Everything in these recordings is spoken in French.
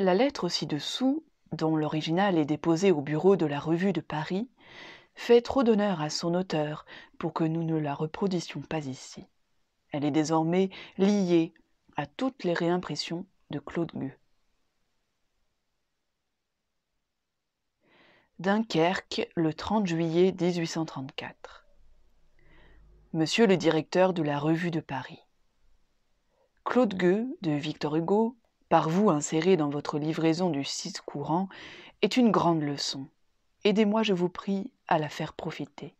La lettre ci-dessous, dont l'original est déposée au bureau de la Revue de Paris, fait trop d'honneur à son auteur pour que nous ne la reproduisions pas ici. Elle est désormais liée à toutes les réimpressions de Claude Gueux. Dunkerque, le 30 juillet 1834. Monsieur le directeur de la Revue de Paris. Claude Gueux de Victor Hugo par vous inséré dans votre livraison du site courant est une grande leçon. Aidez-moi, je vous prie, à la faire profiter.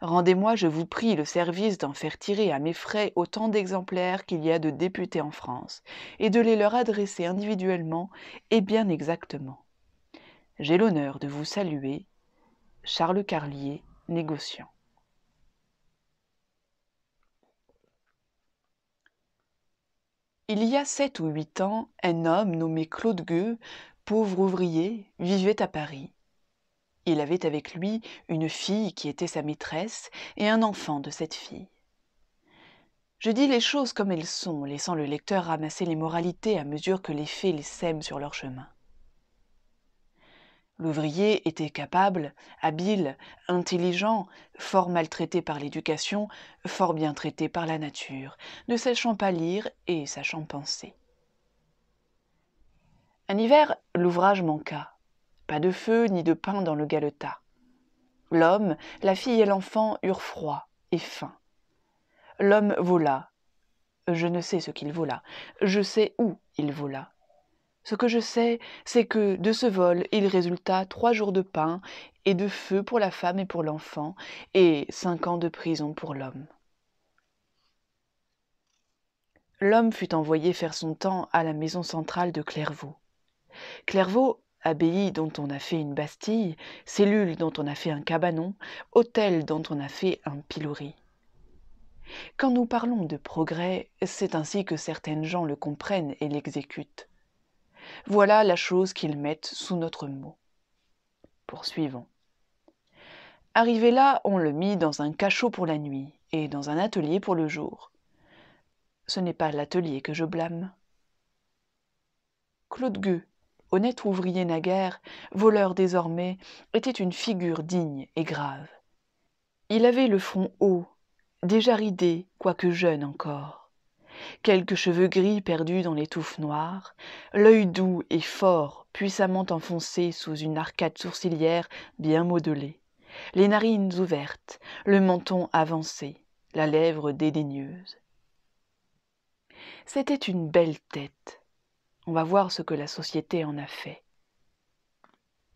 Rendez-moi, je vous prie, le service d'en faire tirer à mes frais autant d'exemplaires qu'il y a de députés en France, et de les leur adresser individuellement et bien exactement. J'ai l'honneur de vous saluer, Charles Carlier, négociant. Il y a sept ou huit ans, un homme nommé Claude Gueux, pauvre ouvrier, vivait à Paris. Il avait avec lui une fille qui était sa maîtresse et un enfant de cette fille. Je dis les choses comme elles sont, laissant le lecteur ramasser les moralités à mesure que les faits les sèment sur leur chemin. L'ouvrier était capable, habile, intelligent, fort maltraité par l'éducation, fort bien traité par la nature, ne sachant pas lire et sachant penser. Un hiver, l'ouvrage manqua. Pas de feu ni de pain dans le galetas. L'homme, la fille et l'enfant eurent froid et faim. L'homme vola. Je ne sais ce qu'il vola. Je sais où il vola. Ce que je sais, c'est que de ce vol, il résulta trois jours de pain et de feu pour la femme et pour l'enfant, et cinq ans de prison pour l'homme. L'homme fut envoyé faire son temps à la maison centrale de Clairvaux. Clairvaux, abbaye dont on a fait une bastille, cellule dont on a fait un cabanon, hôtel dont on a fait un pilori. Quand nous parlons de progrès, c'est ainsi que certaines gens le comprennent et l'exécutent. Voilà la chose qu'ils mettent sous notre mot. Poursuivons. Arrivé là, on le mit dans un cachot pour la nuit et dans un atelier pour le jour. Ce n'est pas l'atelier que je blâme. Claude Gueux, honnête ouvrier naguère, voleur désormais, était une figure digne et grave. Il avait le front haut, déjà ridé, quoique jeune encore quelques cheveux gris perdus dans les touffes noires, l'œil doux et fort, puissamment enfoncé sous une arcade sourcilière bien modelée, les narines ouvertes, le menton avancé, la lèvre dédaigneuse. C'était une belle tête. On va voir ce que la société en a fait.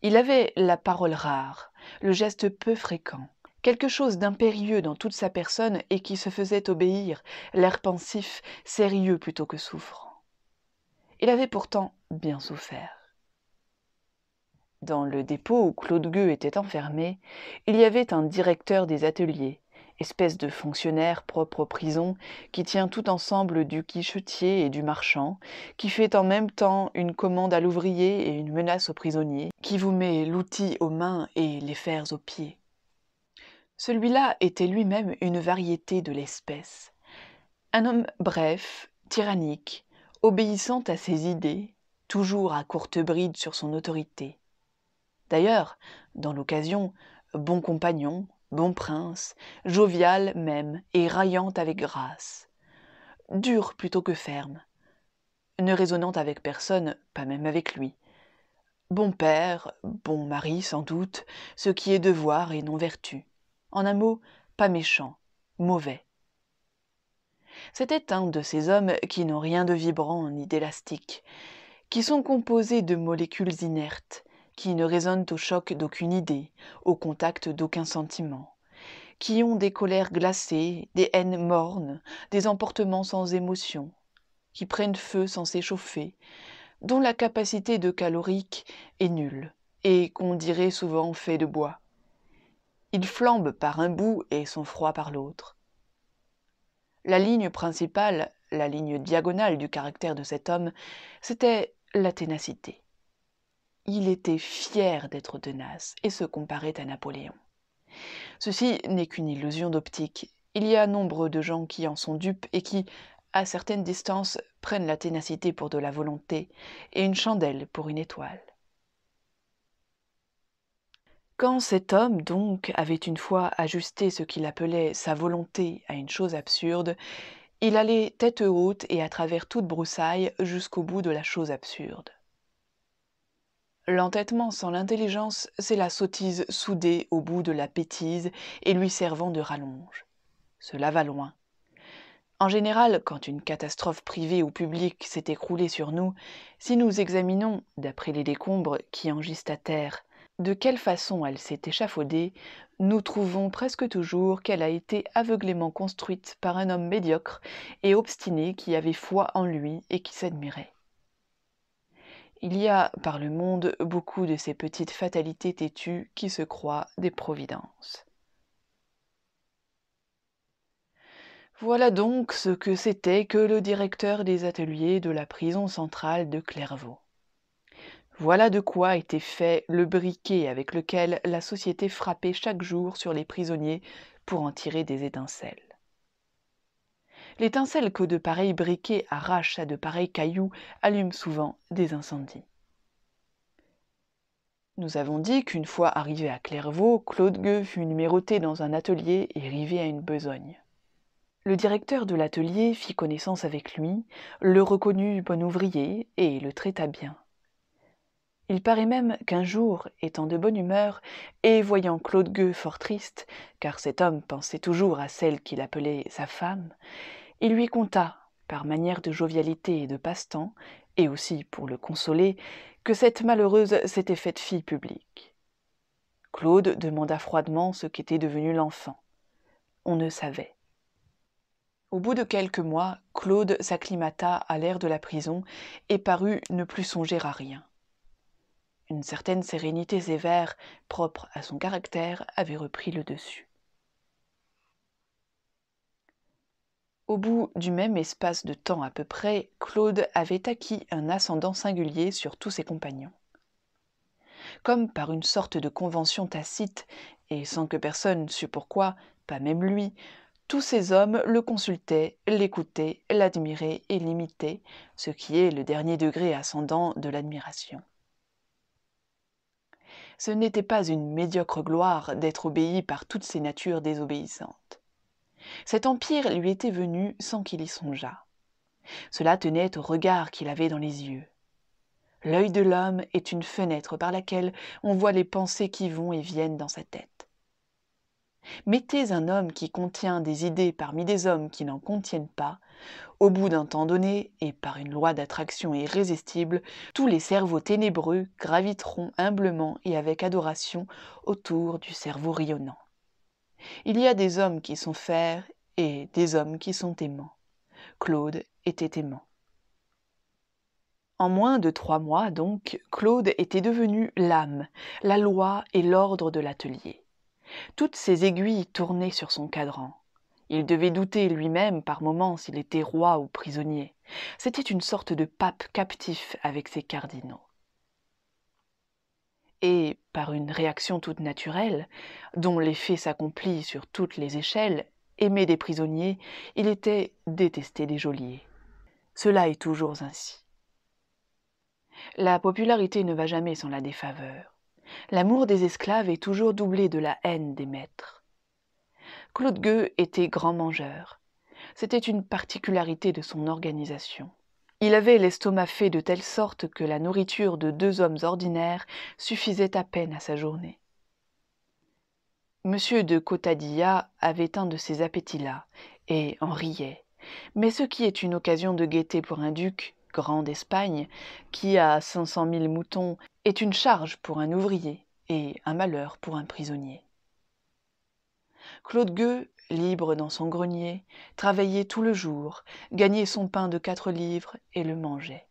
Il avait la parole rare, le geste peu fréquent, Quelque chose d'impérieux dans toute sa personne et qui se faisait obéir, l'air pensif, sérieux plutôt que souffrant. Il avait pourtant bien souffert. Dans le dépôt où Claude Gueux était enfermé, il y avait un directeur des ateliers, espèce de fonctionnaire propre aux prisons, qui tient tout ensemble du quichetier et du marchand, qui fait en même temps une commande à l'ouvrier et une menace aux prisonniers, qui vous met l'outil aux mains et les fers aux pieds. Celui-là était lui-même une variété de l'espèce. Un homme bref, tyrannique, obéissant à ses idées, toujours à courte bride sur son autorité. D'ailleurs, dans l'occasion, bon compagnon, bon prince, jovial même et raillant avec grâce. Dur plutôt que ferme. Ne raisonnant avec personne, pas même avec lui. Bon père, bon mari sans doute, ce qui est devoir et non vertu en un mot, pas méchant, mauvais. C'était un de ces hommes qui n'ont rien de vibrant ni d'élastique, qui sont composés de molécules inertes, qui ne résonnent au choc d'aucune idée, au contact d'aucun sentiment, qui ont des colères glacées, des haines mornes, des emportements sans émotion, qui prennent feu sans s'échauffer, dont la capacité de calorique est nulle, et qu'on dirait souvent fait de bois. Il flambe par un bout et son froid par l'autre. La ligne principale, la ligne diagonale du caractère de cet homme, c'était la ténacité. Il était fier d'être tenace et se comparait à Napoléon. Ceci n'est qu'une illusion d'optique. Il y a nombre de gens qui en sont dupes et qui, à certaines distances, prennent la ténacité pour de la volonté et une chandelle pour une étoile. Quand cet homme, donc, avait une fois ajusté ce qu'il appelait sa volonté à une chose absurde, il allait tête haute et à travers toute broussaille jusqu'au bout de la chose absurde. L'entêtement sans l'intelligence, c'est la sottise soudée au bout de la bêtise et lui servant de rallonge. Cela va loin. En général, quand une catastrophe privée ou publique s'est écroulée sur nous, si nous examinons, d'après les décombres qui en gisent à terre, de quelle façon elle s'est échafaudée, nous trouvons presque toujours qu'elle a été aveuglément construite par un homme médiocre et obstiné qui avait foi en lui et qui s'admirait. Il y a par le monde beaucoup de ces petites fatalités têtues qui se croient des providences. Voilà donc ce que c'était que le directeur des ateliers de la prison centrale de Clairvaux. Voilà de quoi était fait le briquet avec lequel la société frappait chaque jour sur les prisonniers pour en tirer des étincelles. L'étincelle que de pareils briquets arrachent à de pareils cailloux allume souvent des incendies. Nous avons dit qu'une fois arrivé à Clairvaux, Claude Gueux fut numéroté dans un atelier et rivé à une besogne. Le directeur de l'atelier fit connaissance avec lui, le reconnut bon ouvrier et le traita bien. Il paraît même qu'un jour, étant de bonne humeur, et voyant Claude Gueux fort triste, car cet homme pensait toujours à celle qu'il appelait sa femme, il lui conta, par manière de jovialité et de passe-temps, et aussi pour le consoler, que cette malheureuse s'était faite fille publique. Claude demanda froidement ce qu'était devenu l'enfant. On ne savait. Au bout de quelques mois, Claude s'acclimata à l'air de la prison et parut ne plus songer à rien. Une certaine sérénité sévère, propre à son caractère, avait repris le dessus. Au bout du même espace de temps à peu près, Claude avait acquis un ascendant singulier sur tous ses compagnons. Comme par une sorte de convention tacite, et sans que personne ne sût pourquoi, pas même lui, tous ces hommes le consultaient, l'écoutaient, l'admiraient et l'imitaient, ce qui est le dernier degré ascendant de l'admiration ce n'était pas une médiocre gloire d'être obéi par toutes ces natures désobéissantes. Cet empire lui était venu sans qu'il y songeât. Cela tenait au regard qu'il avait dans les yeux. L'œil de l'homme est une fenêtre par laquelle on voit les pensées qui vont et viennent dans sa tête. Mettez un homme qui contient des idées parmi des hommes qui n'en contiennent pas, au bout d'un temps donné, et par une loi d'attraction irrésistible, tous les cerveaux ténébreux graviteront humblement et avec adoration autour du cerveau rayonnant. Il y a des hommes qui sont fers et des hommes qui sont aimants. Claude était aimant. En moins de trois mois, donc, Claude était devenu l'âme, la loi et l'ordre de l'atelier toutes ses aiguilles tournaient sur son cadran. Il devait douter lui-même par moments s'il était roi ou prisonnier. C'était une sorte de pape captif avec ses cardinaux. Et, par une réaction toute naturelle, dont l'effet s'accomplit sur toutes les échelles, aimé des prisonniers, il était détesté des geôliers. Cela est toujours ainsi. La popularité ne va jamais sans la défaveur. L'amour des esclaves est toujours doublé de la haine des maîtres. Claude Gueux était grand mangeur. C'était une particularité de son organisation. Il avait l'estomac fait de telle sorte que la nourriture de deux hommes ordinaires suffisait à peine à sa journée. Monsieur de Cotadilla avait un de ces appétits-là, et en riait. Mais ce qui est une occasion de gaieté pour un duc, grand d'Espagne, qui a cinq cent mille moutons est une charge pour un ouvrier et un malheur pour un prisonnier. Claude Gueux, libre dans son grenier, travaillait tout le jour, gagnait son pain de quatre livres et le mangeait.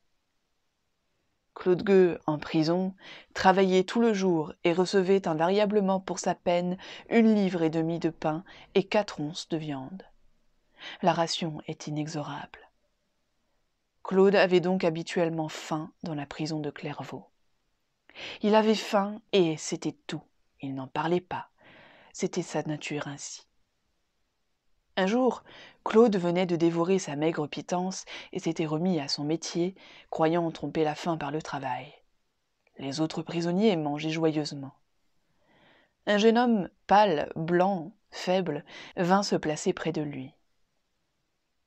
Claude Gueux, en prison, travaillait tout le jour et recevait invariablement pour sa peine une livre et demie de pain et quatre onces de viande. La ration est inexorable. Claude avait donc habituellement faim dans la prison de Clairvaux. Il avait faim et c'était tout. Il n'en parlait pas. C'était sa nature ainsi. Un jour, Claude venait de dévorer sa maigre pitance et s'était remis à son métier, croyant tromper la faim par le travail. Les autres prisonniers mangeaient joyeusement. Un jeune homme pâle, blanc, faible, vint se placer près de lui.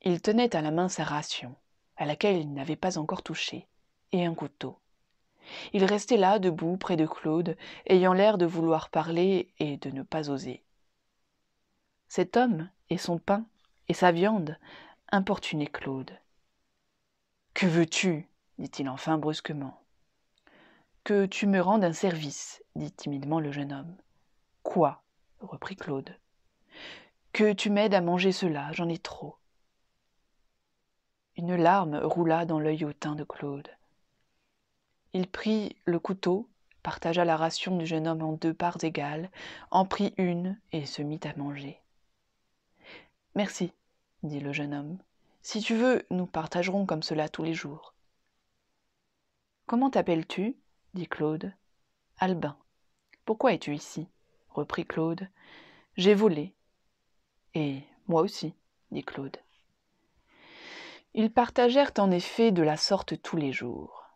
Il tenait à la main sa ration, à laquelle il n'avait pas encore touché, et un couteau. Il restait là, debout, près de Claude, ayant l'air de vouloir parler et de ne pas oser. Cet homme et son pain et sa viande importunaient Claude. Que veux-tu dit-il enfin brusquement. Que tu me rendes un service, dit timidement le jeune homme. Quoi reprit Claude. Que tu m'aides à manger cela, j'en ai trop. Une larme roula dans l'œil hautain de Claude. Il prit le couteau, partagea la ration du jeune homme en deux parts égales, en prit une et se mit à manger. Merci, dit le jeune homme. Si tu veux, nous partagerons comme cela tous les jours. Comment t'appelles-tu dit Claude. Albin. Pourquoi es-tu ici reprit Claude. J'ai volé. Et moi aussi, dit Claude. Ils partagèrent en effet de la sorte tous les jours.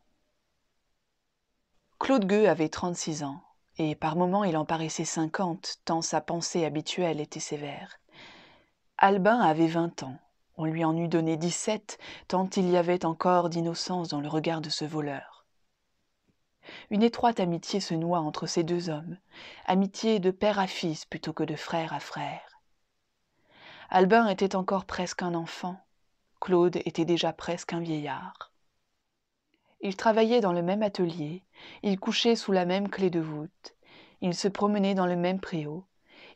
Claude Gueux avait 36 ans, et par moments il en paraissait 50, tant sa pensée habituelle était sévère. Albin avait 20 ans, on lui en eût donné 17, tant il y avait encore d'innocence dans le regard de ce voleur. Une étroite amitié se noie entre ces deux hommes, amitié de père à fils plutôt que de frère à frère. Albin était encore presque un enfant, Claude était déjà presque un vieillard. Ils travaillaient dans le même atelier, ils couchaient sous la même clé de voûte, ils se promenaient dans le même préau,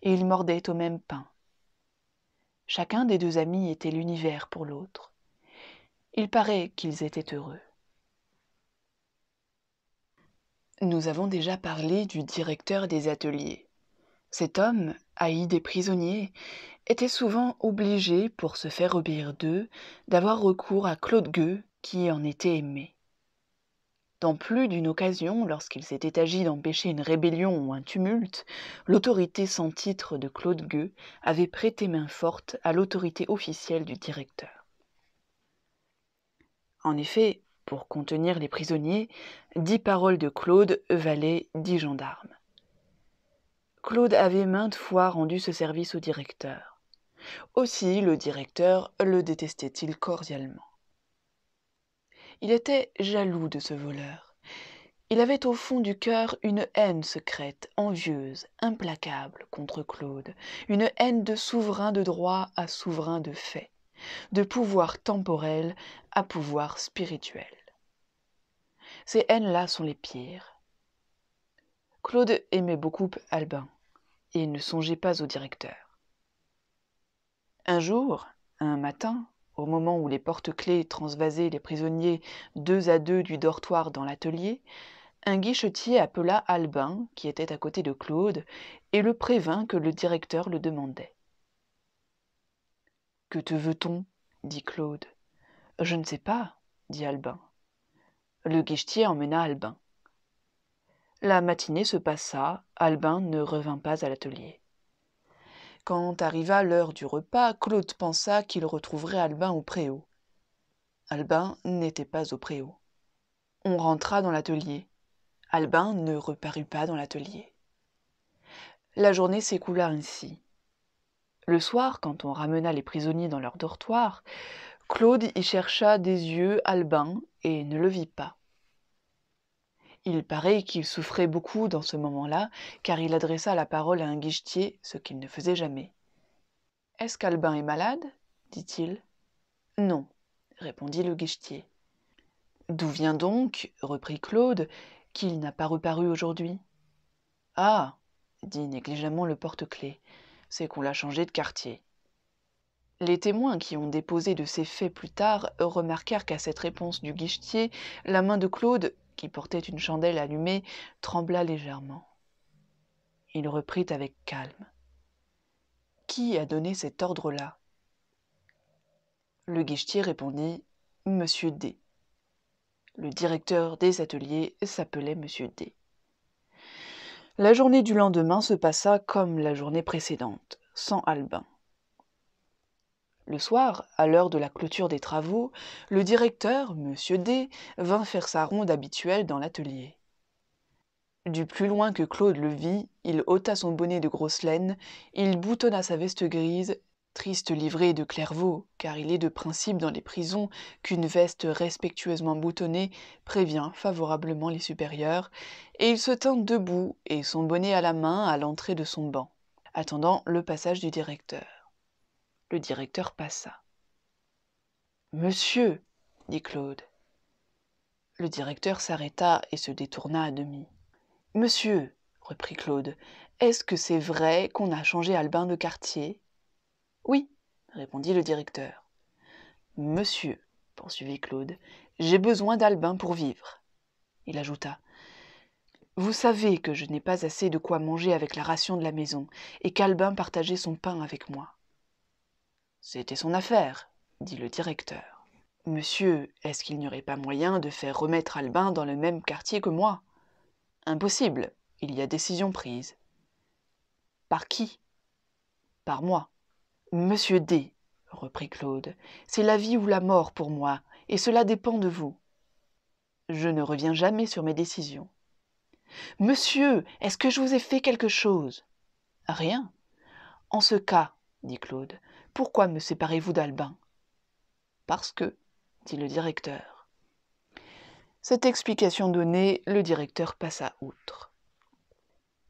et ils mordaient au même pain. Chacun des deux amis était l'univers pour l'autre. Il paraît qu'ils étaient heureux. Nous avons déjà parlé du directeur des ateliers. Cet homme, haï des prisonniers, était souvent obligé, pour se faire obéir d'eux, d'avoir recours à Claude Gueux, qui en était aimé. Dans plus d'une occasion, lorsqu'il s'était agi d'empêcher une rébellion ou un tumulte, l'autorité sans titre de Claude Gueux avait prêté main forte à l'autorité officielle du directeur. En effet, pour contenir les prisonniers, dix paroles de Claude valaient dix gendarmes. Claude avait maintes fois rendu ce service au directeur. Aussi le directeur le détestait-il cordialement il était jaloux de ce voleur. Il avait au fond du cœur une haine secrète, envieuse, implacable contre Claude, une haine de souverain de droit à souverain de fait, de pouvoir temporel à pouvoir spirituel. Ces haines-là sont les pires. Claude aimait beaucoup Albin et ne songeait pas au directeur. Un jour, un matin, au moment où les porte-clés transvasaient les prisonniers deux à deux du dortoir dans l'atelier, un guichetier appela Albin, qui était à côté de Claude, et le prévint que le directeur le demandait. Que te veut-on dit Claude. Je ne sais pas, dit Albin. Le guichetier emmena Albin. La matinée se passa, Albin ne revint pas à l'atelier quand arriva l'heure du repas claude pensa qu'il retrouverait albin au préau albin n'était pas au préau on rentra dans l'atelier albin ne reparut pas dans l'atelier la journée s'écoula ainsi le soir quand on ramena les prisonniers dans leur dortoir claude y chercha des yeux albin et ne le vit pas il paraît qu'il souffrait beaucoup dans ce moment-là, car il adressa la parole à un guichetier, ce qu'il ne faisait jamais. Est-ce qu'Albin est malade dit-il. Non, répondit le guichetier. D'où vient donc, reprit Claude, qu'il n'a pas reparu aujourd'hui Ah dit négligemment le porte « c'est qu'on l'a changé de quartier. Les témoins qui ont déposé de ces faits plus tard remarquèrent qu'à cette réponse du guichetier, la main de Claude qui portait une chandelle allumée, trembla légèrement. Il reprit avec calme. Qui a donné cet ordre-là Le guichetier répondit Monsieur D. Le directeur des ateliers s'appelait Monsieur D. La journée du lendemain se passa comme la journée précédente, sans Albin. Le soir, à l'heure de la clôture des travaux, le directeur, M. D, vint faire sa ronde habituelle dans l'atelier. Du plus loin que Claude le vit, il ôta son bonnet de grosse laine, il boutonna sa veste grise, triste livrée de Clairvaux, car il est de principe dans les prisons qu'une veste respectueusement boutonnée prévient favorablement les supérieurs, et il se tint debout et son bonnet à la main à l'entrée de son banc, attendant le passage du directeur. Le directeur passa. Monsieur, dit Claude. Le directeur s'arrêta et se détourna à demi. Monsieur, reprit Claude, est-ce que c'est vrai qu'on a changé Albin de quartier Oui, répondit le directeur. Monsieur, poursuivit Claude, j'ai besoin d'Albin pour vivre. Il ajouta Vous savez que je n'ai pas assez de quoi manger avec la ration de la maison et qu'Albin partageait son pain avec moi. C'était son affaire, dit le directeur. Monsieur, est-ce qu'il n'y aurait pas moyen de faire remettre Albin dans le même quartier que moi Impossible, il y a décision prise. Par qui Par moi. Monsieur D, reprit Claude, c'est la vie ou la mort pour moi, et cela dépend de vous. Je ne reviens jamais sur mes décisions. Monsieur, est-ce que je vous ai fait quelque chose Rien. En ce cas, dit Claude, pourquoi me séparez-vous d'Albin Parce que, dit le directeur. Cette explication donnée, le directeur passa outre.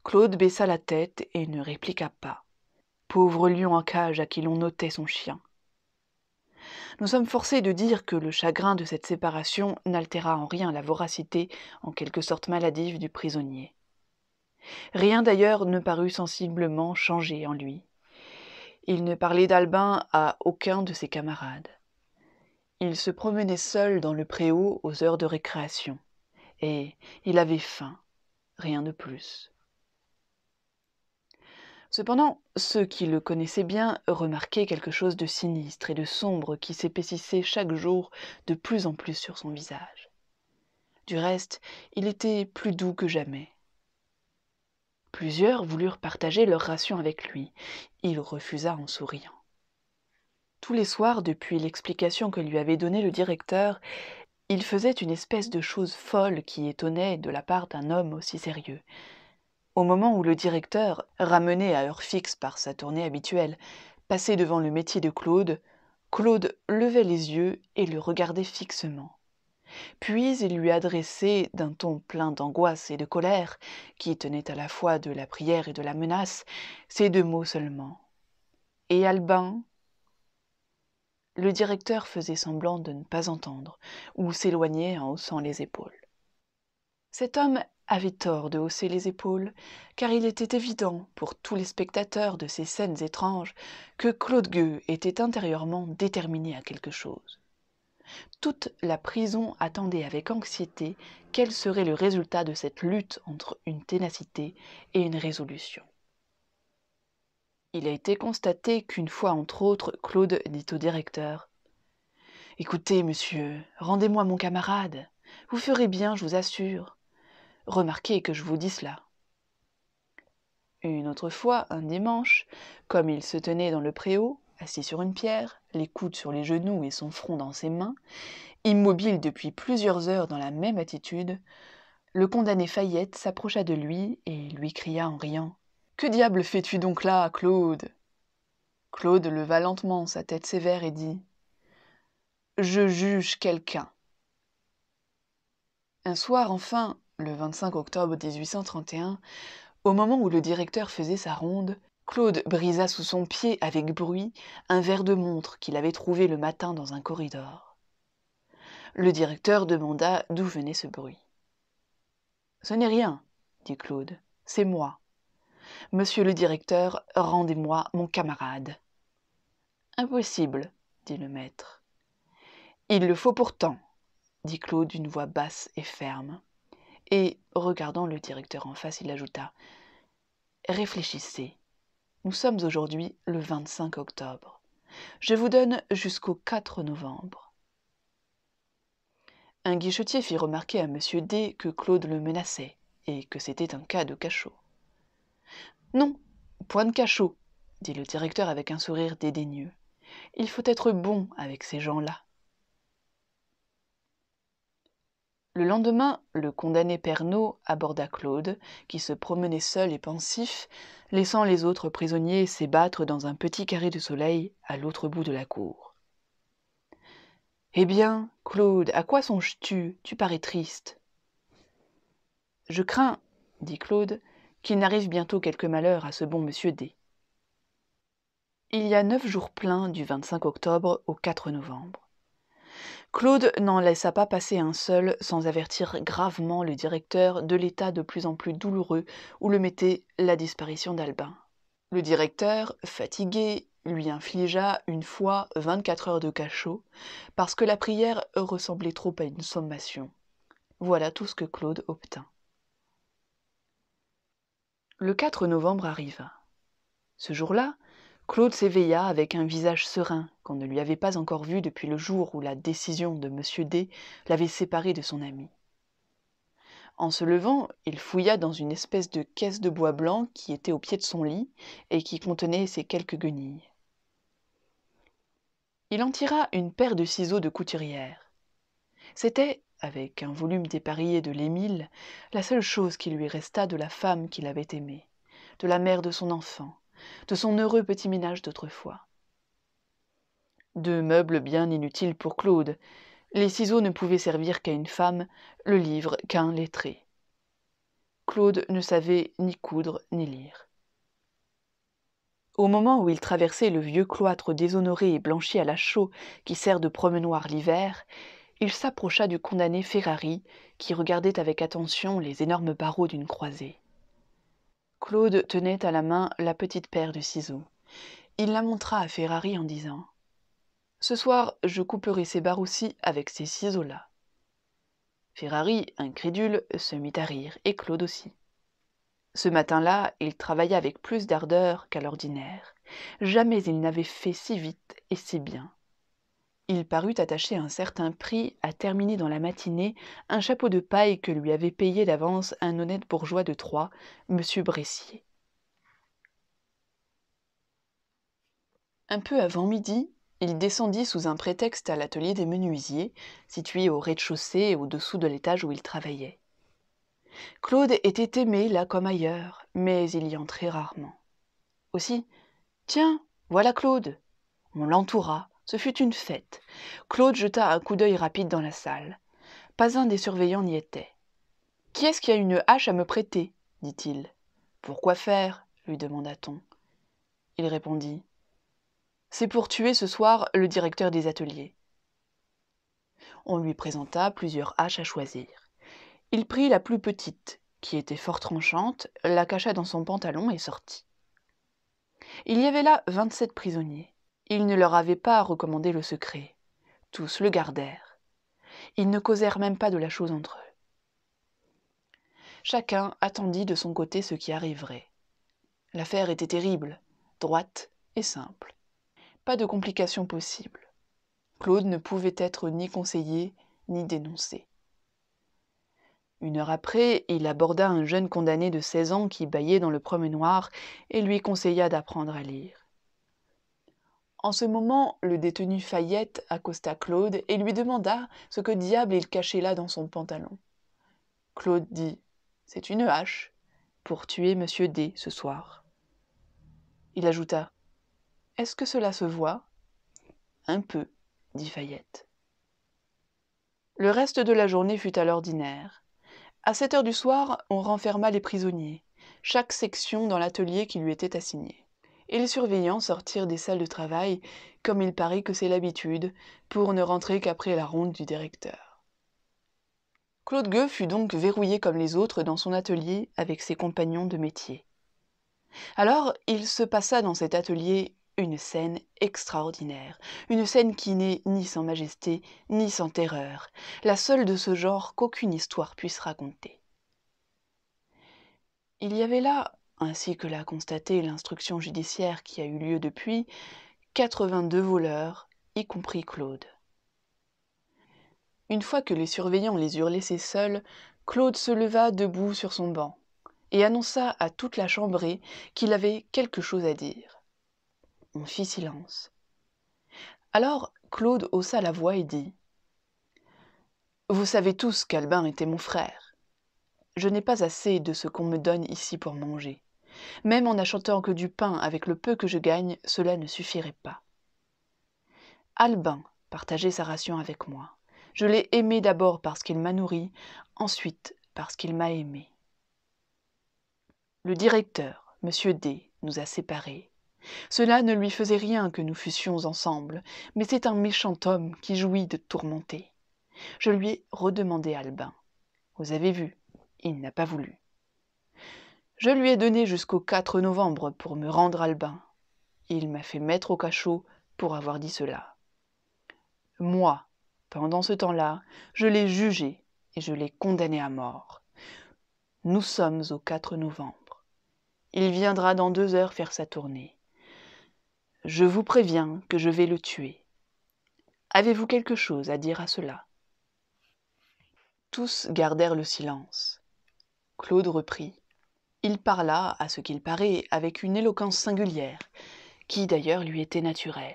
Claude baissa la tête et ne répliqua pas. Pauvre lion en cage à qui l'on notait son chien. Nous sommes forcés de dire que le chagrin de cette séparation n'altéra en rien la voracité en quelque sorte maladive du prisonnier. Rien d'ailleurs ne parut sensiblement changé en lui. Il ne parlait d'Albin à aucun de ses camarades. Il se promenait seul dans le préau aux heures de récréation, et il avait faim, rien de plus. Cependant, ceux qui le connaissaient bien remarquaient quelque chose de sinistre et de sombre qui s'épaississait chaque jour de plus en plus sur son visage. Du reste, il était plus doux que jamais. Plusieurs voulurent partager leur ration avec lui. Il refusa en souriant. Tous les soirs, depuis l'explication que lui avait donnée le directeur, il faisait une espèce de chose folle qui étonnait de la part d'un homme aussi sérieux. Au moment où le directeur, ramené à heure fixe par sa tournée habituelle, passait devant le métier de Claude, Claude levait les yeux et le regardait fixement puis il lui adressait d'un ton plein d'angoisse et de colère qui tenait à la fois de la prière et de la menace ces deux mots seulement et albin le directeur faisait semblant de ne pas entendre ou s'éloignait en haussant les épaules cet homme avait tort de hausser les épaules, car il était évident pour tous les spectateurs de ces scènes étranges que Claude Gueux était intérieurement déterminé à quelque chose. Toute la prison attendait avec anxiété quel serait le résultat de cette lutte entre une ténacité et une résolution. Il a été constaté qu'une fois, entre autres, Claude dit au directeur Écoutez, monsieur, rendez-moi mon camarade. Vous ferez bien, je vous assure. Remarquez que je vous dis cela. Une autre fois, un dimanche, comme il se tenait dans le préau, assis sur une pierre, les coudes sur les genoux et son front dans ses mains, immobile depuis plusieurs heures dans la même attitude, le condamné Fayette s'approcha de lui et lui cria en riant Que diable fais-tu donc là, Claude Claude leva lentement sa tête sévère et dit Je juge quelqu'un. Un soir, enfin, le 25 octobre 1831, au moment où le directeur faisait sa ronde, Claude brisa sous son pied avec bruit un verre de montre qu'il avait trouvé le matin dans un corridor. Le directeur demanda d'où venait ce bruit. Ce n'est rien, dit Claude, c'est moi. Monsieur le directeur, rendez-moi mon camarade. Impossible, dit le maître. Il le faut pourtant, dit Claude d'une voix basse et ferme. Et, regardant le directeur en face, il ajouta Réfléchissez. Nous sommes aujourd'hui le 25 octobre. Je vous donne jusqu'au 4 novembre. Un guichetier fit remarquer à M. D que Claude le menaçait et que c'était un cas de cachot. Non, point de cachot, dit le directeur avec un sourire dédaigneux. Il faut être bon avec ces gens-là. Le lendemain, le condamné Pernaud aborda Claude, qui se promenait seul et pensif, laissant les autres prisonniers s'ébattre dans un petit carré de soleil à l'autre bout de la cour. Eh bien, Claude, à quoi songes-tu Tu parais triste. Je crains, dit Claude, qu'il n'arrive bientôt quelque malheur à ce bon monsieur D. Il y a neuf jours pleins du 25 octobre au 4 novembre. Claude n'en laissa pas passer un seul sans avertir gravement le directeur de l'état de plus en plus douloureux où le mettait la disparition d'Albin. Le directeur, fatigué, lui infligea une fois 24 heures de cachot, parce que la prière ressemblait trop à une sommation. Voilà tout ce que Claude obtint. Le 4 novembre arriva. Ce jour-là, Claude s'éveilla avec un visage serein qu'on ne lui avait pas encore vu depuis le jour où la décision de M. D l'avait séparé de son ami. En se levant, il fouilla dans une espèce de caisse de bois blanc qui était au pied de son lit et qui contenait ses quelques guenilles. Il en tira une paire de ciseaux de couturière. C'était, avec un volume dépareillé de l'Émile, la seule chose qui lui resta de la femme qu'il avait aimée, de la mère de son enfant, de son heureux petit ménage d'autrefois. Deux meubles bien inutiles pour Claude. Les ciseaux ne pouvaient servir qu'à une femme, le livre qu'à un lettré. Claude ne savait ni coudre ni lire. Au moment où il traversait le vieux cloître déshonoré et blanchi à la chaux qui sert de promenoir l'hiver, il s'approcha du condamné Ferrari qui regardait avec attention les énormes barreaux d'une croisée. Claude tenait à la main la petite paire de ciseaux. Il la montra à Ferrari en disant Ce soir, je couperai ces baroussis avec ces ciseaux-là. Ferrari, incrédule, se mit à rire, et Claude aussi. Ce matin-là, il travailla avec plus d'ardeur qu'à l'ordinaire. Jamais il n'avait fait si vite et si bien. Il parut attacher un certain prix à terminer dans la matinée un chapeau de paille que lui avait payé d'avance un honnête bourgeois de Troyes, M. Bressier. Un peu avant midi, il descendit sous un prétexte à l'atelier des menuisiers, situé au rez-de-chaussée et au-dessous de l'étage où il travaillait. Claude était aimé là comme ailleurs, mais il y entrait rarement. Aussi, tiens, voilà Claude. On l'entoura, ce fut une fête. Claude jeta un coup d'œil rapide dans la salle. Pas un des surveillants n'y était. Qui est-ce qui a une hache à me prêter dit-il. Pour quoi faire lui demanda-t-on. Il répondit C'est pour tuer ce soir le directeur des ateliers. On lui présenta plusieurs haches à choisir. Il prit la plus petite, qui était fort tranchante, la cacha dans son pantalon et sortit. Il y avait là vingt-sept prisonniers. Il ne leur avait pas recommandé le secret. Tous le gardèrent. Ils ne causèrent même pas de la chose entre eux. Chacun attendit de son côté ce qui arriverait. L'affaire était terrible, droite et simple. Pas de complications possibles. Claude ne pouvait être ni conseillé ni dénoncé. Une heure après, il aborda un jeune condamné de 16 ans qui bâillait dans le promenoir et lui conseilla d'apprendre à lire. En ce moment, le détenu Fayette accosta Claude et lui demanda ce que diable il cachait là dans son pantalon. Claude dit C'est une hache pour tuer M. D ce soir. Il ajouta Est-ce que cela se voit Un peu, dit Fayette. Le reste de la journée fut à l'ordinaire. À sept heures du soir, on renferma les prisonniers, chaque section dans l'atelier qui lui était assigné et les surveillants sortirent des salles de travail, comme il paraît que c'est l'habitude, pour ne rentrer qu'après la ronde du directeur. Claude Gueux fut donc verrouillé comme les autres dans son atelier avec ses compagnons de métier. Alors, il se passa dans cet atelier une scène extraordinaire, une scène qui n'est ni sans majesté, ni sans terreur, la seule de ce genre qu'aucune histoire puisse raconter. Il y avait là ainsi que l'a constaté l'instruction judiciaire qui a eu lieu depuis, 82 voleurs, y compris Claude. Une fois que les surveillants les eurent laissés seuls, Claude se leva debout sur son banc et annonça à toute la chambrée qu'il avait quelque chose à dire. On fit silence. Alors Claude haussa la voix et dit Vous savez tous qu'Albin était mon frère. Je n'ai pas assez de ce qu'on me donne ici pour manger. Même en achetant que du pain avec le peu que je gagne, cela ne suffirait pas. Albin partageait sa ration avec moi. Je l'ai aimé d'abord parce qu'il m'a nourri, ensuite parce qu'il m'a aimé. Le directeur, M. D, nous a séparés. Cela ne lui faisait rien que nous fussions ensemble, mais c'est un méchant homme qui jouit de tourmenter. Je lui ai redemandé Albin. Vous avez vu, il n'a pas voulu. Je lui ai donné jusqu'au 4 novembre pour me rendre à Albin. Il m'a fait mettre au cachot pour avoir dit cela. Moi, pendant ce temps-là, je l'ai jugé et je l'ai condamné à mort. Nous sommes au 4 novembre. Il viendra dans deux heures faire sa tournée. Je vous préviens que je vais le tuer. Avez-vous quelque chose à dire à cela Tous gardèrent le silence. Claude reprit. Il parla, à ce qu'il paraît, avec une éloquence singulière, qui d'ailleurs lui était naturelle.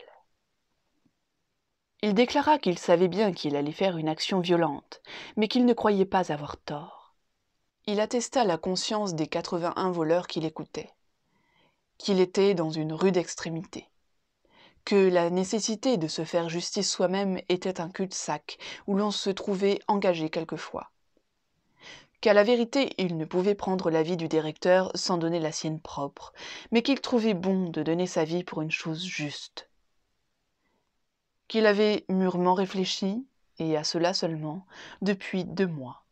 Il déclara qu'il savait bien qu'il allait faire une action violente, mais qu'il ne croyait pas avoir tort. Il attesta la conscience des 81 voleurs qui l'écoutaient, qu'il était dans une rude extrémité, que la nécessité de se faire justice soi-même était un cul-de-sac où l'on se trouvait engagé quelquefois, qu'à la vérité il ne pouvait prendre l'avis du directeur sans donner la sienne propre, mais qu'il trouvait bon de donner sa vie pour une chose juste. Qu'il avait mûrement réfléchi, et à cela seulement, depuis deux mois.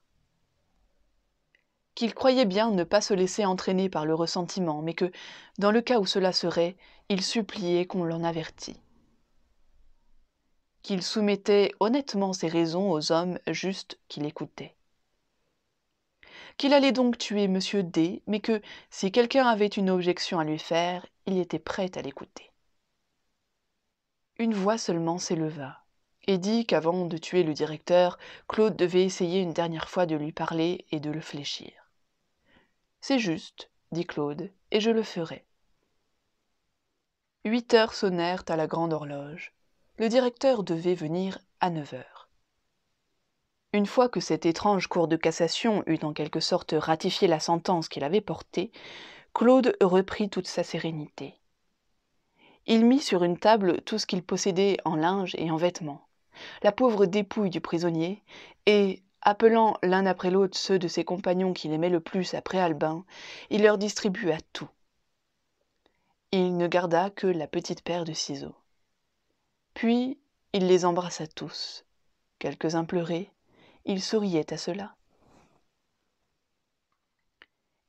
Qu'il croyait bien ne pas se laisser entraîner par le ressentiment, mais que, dans le cas où cela serait, il suppliait qu'on l'en avertît qu'il soumettait honnêtement ses raisons aux hommes justes qui l'écoutaient qu'il allait donc tuer M. D, mais que, si quelqu'un avait une objection à lui faire, il était prêt à l'écouter. Une voix seulement s'éleva et dit qu'avant de tuer le directeur, Claude devait essayer une dernière fois de lui parler et de le fléchir. C'est juste, dit Claude, et je le ferai. Huit heures sonnèrent à la grande horloge. Le directeur devait venir à neuf heures. Une fois que cette étrange cour de cassation eut en quelque sorte ratifié la sentence qu'il avait portée, Claude reprit toute sa sérénité. Il mit sur une table tout ce qu'il possédait en linge et en vêtements, la pauvre dépouille du prisonnier, et, appelant l'un après l'autre ceux de ses compagnons qu'il aimait le plus après Albin, il leur distribua tout. Il ne garda que la petite paire de ciseaux. Puis il les embrassa tous. Quelques-uns pleuraient, il souriait à cela.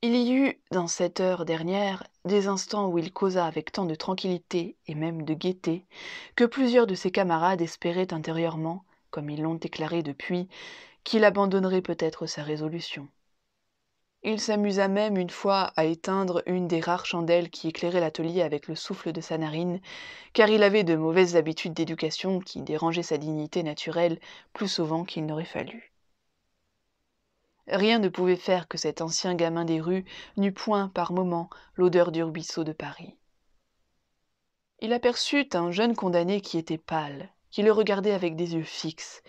Il y eut, dans cette heure dernière, des instants où il causa avec tant de tranquillité et même de gaieté, que plusieurs de ses camarades espéraient intérieurement, comme ils l'ont déclaré depuis, qu'il abandonnerait peut-être sa résolution. Il s'amusa même une fois à éteindre une des rares chandelles qui éclairait l'atelier avec le souffle de sa narine, car il avait de mauvaises habitudes d'éducation qui dérangeaient sa dignité naturelle plus souvent qu'il n'aurait fallu. Rien ne pouvait faire que cet ancien gamin des rues n'eût point par moments l'odeur du ruisseau de Paris. Il aperçut un jeune condamné qui était pâle, qui le regardait avec des yeux fixes,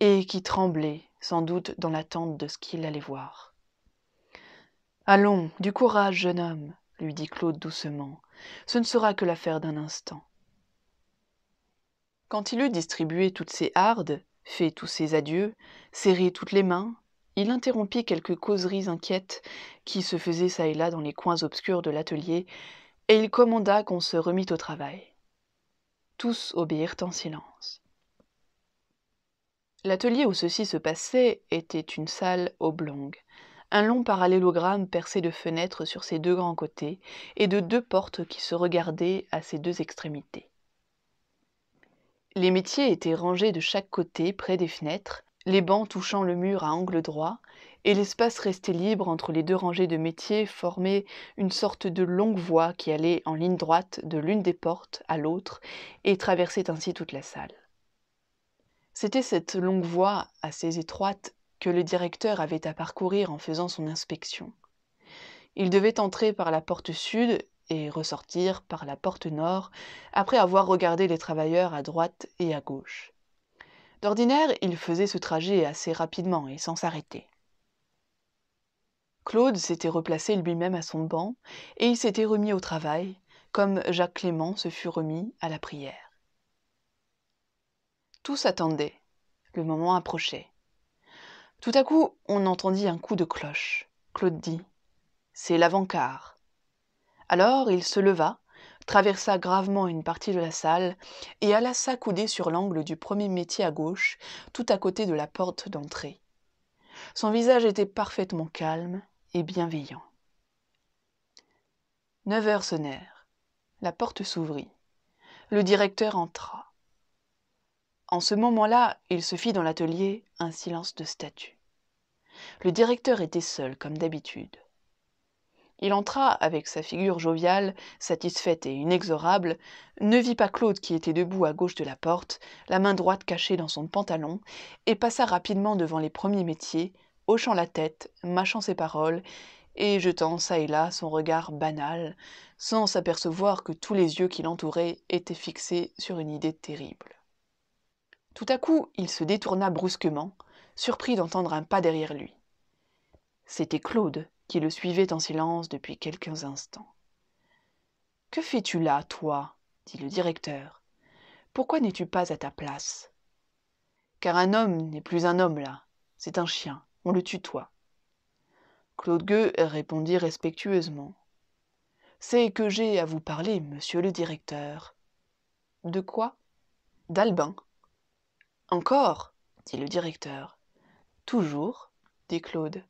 et qui tremblait, sans doute, dans l'attente de ce qu'il allait voir. Allons, du courage, jeune homme, lui dit Claude doucement, ce ne sera que l'affaire d'un instant. Quand il eut distribué toutes ses hardes, fait tous ses adieux, serré toutes les mains, il interrompit quelques causeries inquiètes qui se faisaient çà et là dans les coins obscurs de l'atelier, et il commanda qu'on se remît au travail. Tous obéirent en silence. L'atelier où ceci se passait était une salle oblongue, un long parallélogramme percé de fenêtres sur ses deux grands côtés et de deux portes qui se regardaient à ses deux extrémités. Les métiers étaient rangés de chaque côté près des fenêtres, les bancs touchant le mur à angle droit, et l'espace resté libre entre les deux rangées de métiers formait une sorte de longue voie qui allait en ligne droite de l'une des portes à l'autre et traversait ainsi toute la salle. C'était cette longue voie assez étroite que le directeur avait à parcourir en faisant son inspection. Il devait entrer par la porte sud et ressortir par la porte nord après avoir regardé les travailleurs à droite et à gauche. D'ordinaire, il faisait ce trajet assez rapidement et sans s'arrêter. Claude s'était replacé lui-même à son banc et il s'était remis au travail, comme Jacques Clément se fut remis à la prière. Tous attendaient. Le moment approchait. Tout à coup, on entendit un coup de cloche. Claude dit C'est l'avant-car. Alors il se leva traversa gravement une partie de la salle et alla s'accouder sur l'angle du premier métier à gauche, tout à côté de la porte d'entrée. Son visage était parfaitement calme et bienveillant. Neuf heures sonnèrent. La porte s'ouvrit. Le directeur entra. En ce moment-là, il se fit dans l'atelier un silence de statue. Le directeur était seul, comme d'habitude. Il entra avec sa figure joviale, satisfaite et inexorable, ne vit pas Claude qui était debout à gauche de la porte, la main droite cachée dans son pantalon, et passa rapidement devant les premiers métiers, hochant la tête, mâchant ses paroles, et jetant çà et là son regard banal, sans s'apercevoir que tous les yeux qui l'entouraient étaient fixés sur une idée terrible. Tout à coup, il se détourna brusquement, surpris d'entendre un pas derrière lui. C'était Claude qui le suivait en silence depuis quelques instants. Que fais-tu là, toi dit le directeur. Pourquoi n'es-tu pas à ta place Car un homme n'est plus un homme là, c'est un chien, on le tutoie. Claude Gueux répondit respectueusement. C'est que j'ai à vous parler, monsieur le directeur. De quoi D'Albin. Encore dit le directeur. Toujours, dit Claude.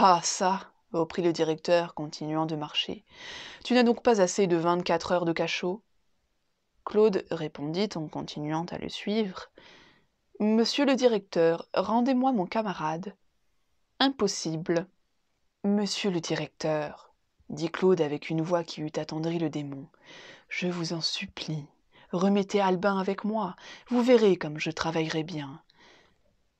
Ah ça reprit le directeur, continuant de marcher. Tu n'as donc pas assez de vingt-quatre heures de cachot Claude répondit en continuant à le suivre. Monsieur le directeur, rendez-moi mon camarade. Impossible. Monsieur le directeur, dit Claude avec une voix qui eût attendri le démon, je vous en supplie, remettez Albin avec moi, vous verrez comme je travaillerai bien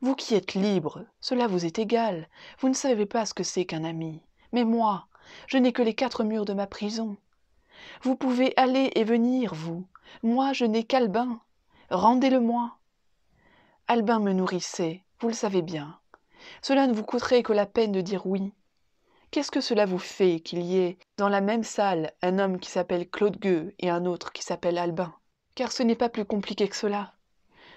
vous qui êtes libre cela vous est égal vous ne savez pas ce que c'est qu'un ami mais moi je n'ai que les quatre murs de ma prison vous pouvez aller et venir vous moi je n'ai qu'albin rendez-le-moi albin me nourrissait vous le savez bien cela ne vous coûterait que la peine de dire oui qu'est-ce que cela vous fait qu'il y ait dans la même salle un homme qui s'appelle Claude Gueux et un autre qui s'appelle Albin Car ce n'est pas plus compliqué que cela.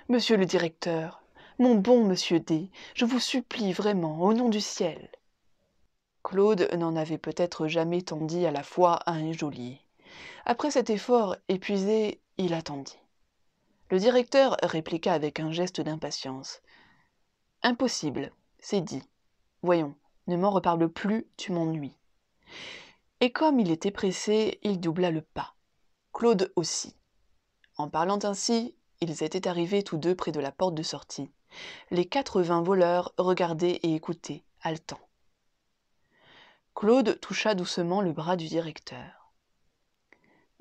Monsieur le directeur, mon bon monsieur D, je vous supplie vraiment, au nom du ciel. Claude n'en avait peut-être jamais tendi à la fois à un geôlier. Après cet effort épuisé, il attendit. Le directeur répliqua avec un geste d'impatience. Impossible, c'est dit. Voyons, ne m'en reparle plus, tu m'ennuies. Et comme il était pressé, il doubla le pas. Claude aussi. En parlant ainsi, ils étaient arrivés tous deux près de la porte de sortie. Les quatre-vingts voleurs regardaient et écoutaient, haletants. Claude toucha doucement le bras du directeur.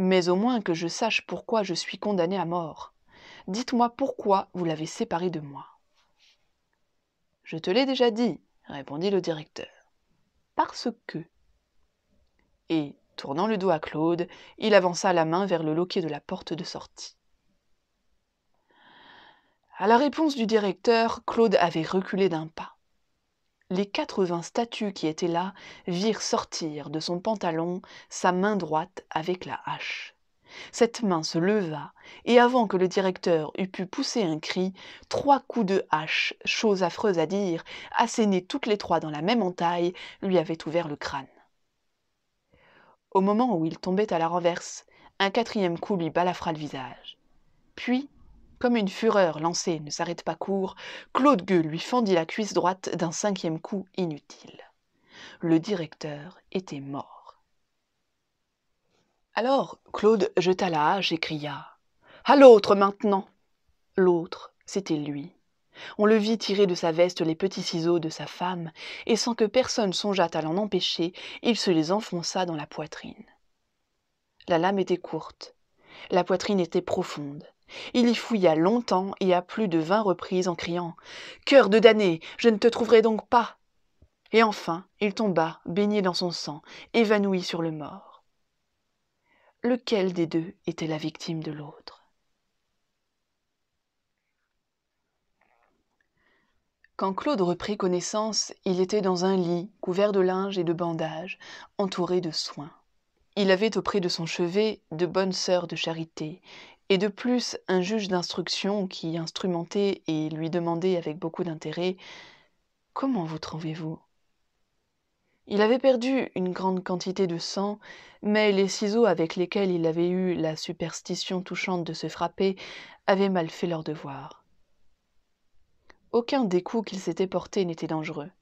Mais au moins que je sache pourquoi je suis condamné à mort. Dites-moi pourquoi vous l'avez séparé de moi. Je te l'ai déjà dit, répondit le directeur. Parce que. Et, tournant le dos à Claude, il avança la main vers le loquet de la porte de sortie. À la réponse du directeur, Claude avait reculé d'un pas. Les quatre-vingts statues qui étaient là virent sortir de son pantalon sa main droite avec la hache. Cette main se leva, et avant que le directeur eût pu pousser un cri, trois coups de hache, chose affreuse à dire, assénés toutes les trois dans la même entaille, lui avaient ouvert le crâne. Au moment où il tombait à la renverse, un quatrième coup lui balafra le visage. Puis comme une fureur lancée ne s'arrête pas court, Claude Gueux lui fendit la cuisse droite d'un cinquième coup inutile. Le directeur était mort. Alors Claude jeta la hache et cria À l'autre maintenant L'autre, c'était lui. On le vit tirer de sa veste les petits ciseaux de sa femme, et sans que personne songeât à l'en empêcher, il se les enfonça dans la poitrine. La lame était courte, la poitrine était profonde, il y fouilla longtemps et à plus de vingt reprises en criant Cœur de damné, je ne te trouverai donc pas Et enfin, il tomba, baigné dans son sang, évanoui sur le mort. Lequel des deux était la victime de l'autre Quand Claude reprit connaissance, il était dans un lit, couvert de linge et de bandages, entouré de soins. Il avait auprès de son chevet de bonnes sœurs de charité, et de plus, un juge d'instruction qui instrumentait et lui demandait avec beaucoup d'intérêt Comment vous trouvez-vous Il avait perdu une grande quantité de sang, mais les ciseaux avec lesquels il avait eu la superstition touchante de se frapper avaient mal fait leur devoir. Aucun des coups qu'il s'était portés n'était dangereux.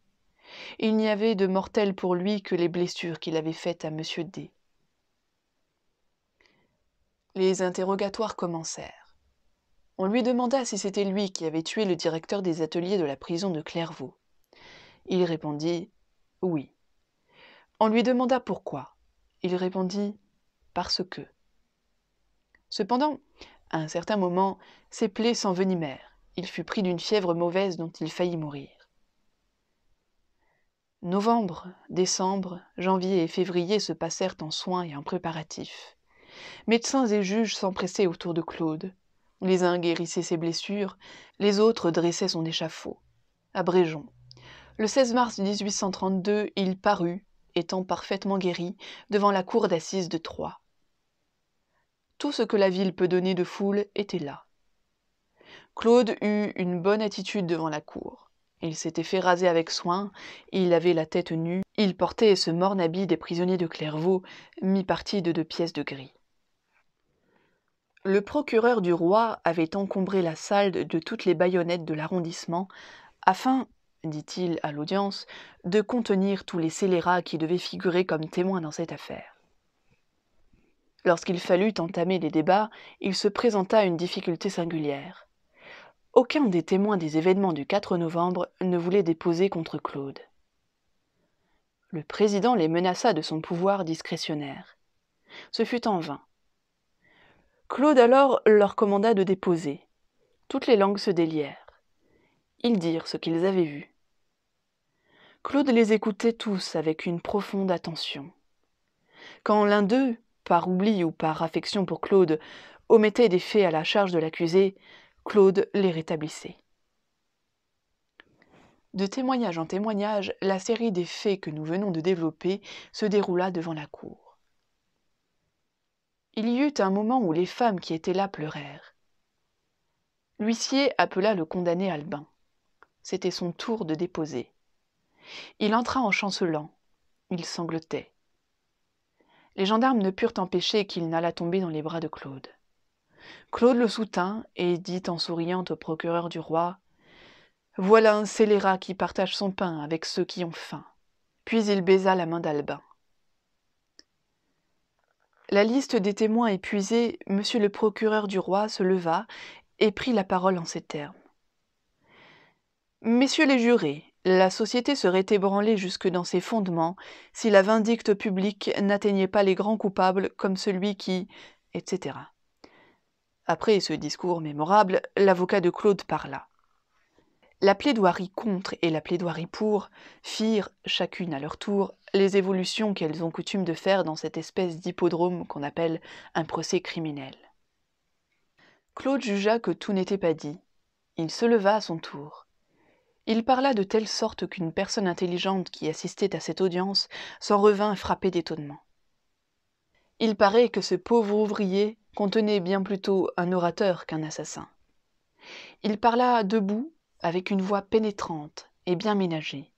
Il n'y avait de mortel pour lui que les blessures qu'il avait faites à M. D les interrogatoires commencèrent. On lui demanda si c'était lui qui avait tué le directeur des ateliers de la prison de Clairvaux. Il répondit Oui. On lui demanda pourquoi. Il répondit Parce que. Cependant, à un certain moment, ses plaies s'envenimèrent. Il fut pris d'une fièvre mauvaise dont il faillit mourir. Novembre, décembre, janvier et février se passèrent en soins et en préparatifs médecins et juges s'empressaient autour de claude les uns guérissaient ses blessures les autres dressaient son échafaud Bréjon, le 16 mars 1832, il parut étant parfaitement guéri devant la cour d'assises de troyes tout ce que la ville peut donner de foule était là claude eut une bonne attitude devant la cour il s'était fait raser avec soin il avait la tête nue il portait ce morne habit des prisonniers de clairvaux mi-parti de deux pièces de gris le procureur du roi avait encombré la salle de toutes les baïonnettes de l'arrondissement, afin, dit-il à l'audience, de contenir tous les scélérats qui devaient figurer comme témoins dans cette affaire. Lorsqu'il fallut entamer les débats, il se présenta une difficulté singulière. Aucun des témoins des événements du 4 novembre ne voulait déposer contre Claude. Le président les menaça de son pouvoir discrétionnaire. Ce fut en vain. Claude alors leur commanda de déposer. Toutes les langues se délièrent. Ils dirent ce qu'ils avaient vu. Claude les écoutait tous avec une profonde attention. Quand l'un d'eux, par oubli ou par affection pour Claude, omettait des faits à la charge de l'accusé, Claude les rétablissait. De témoignage en témoignage, la série des faits que nous venons de développer se déroula devant la cour il y eut un moment où les femmes qui étaient là pleurèrent. L'huissier appela le condamné Albin. C'était son tour de déposer. Il entra en chancelant. Il sanglotait. Les gendarmes ne purent empêcher qu'il n'alla tomber dans les bras de Claude. Claude le soutint et dit en souriant au procureur du roi Voilà un scélérat qui partage son pain avec ceux qui ont faim. Puis il baisa la main d'Albin. La liste des témoins épuisée, monsieur le procureur du roi se leva et prit la parole en ces termes. Messieurs les jurés, la société serait ébranlée jusque dans ses fondements si la vindicte publique n'atteignait pas les grands coupables comme celui qui. etc. Après ce discours mémorable, l'avocat de Claude parla. La plaidoirie contre et la plaidoirie pour firent, chacune à leur tour, les évolutions qu'elles ont coutume de faire dans cette espèce d'hippodrome qu'on appelle un procès criminel. Claude jugea que tout n'était pas dit. Il se leva à son tour. Il parla de telle sorte qu'une personne intelligente qui assistait à cette audience s'en revint frappée d'étonnement. Il paraît que ce pauvre ouvrier contenait bien plutôt un orateur qu'un assassin. Il parla debout, avec une voix pénétrante et bien ménagée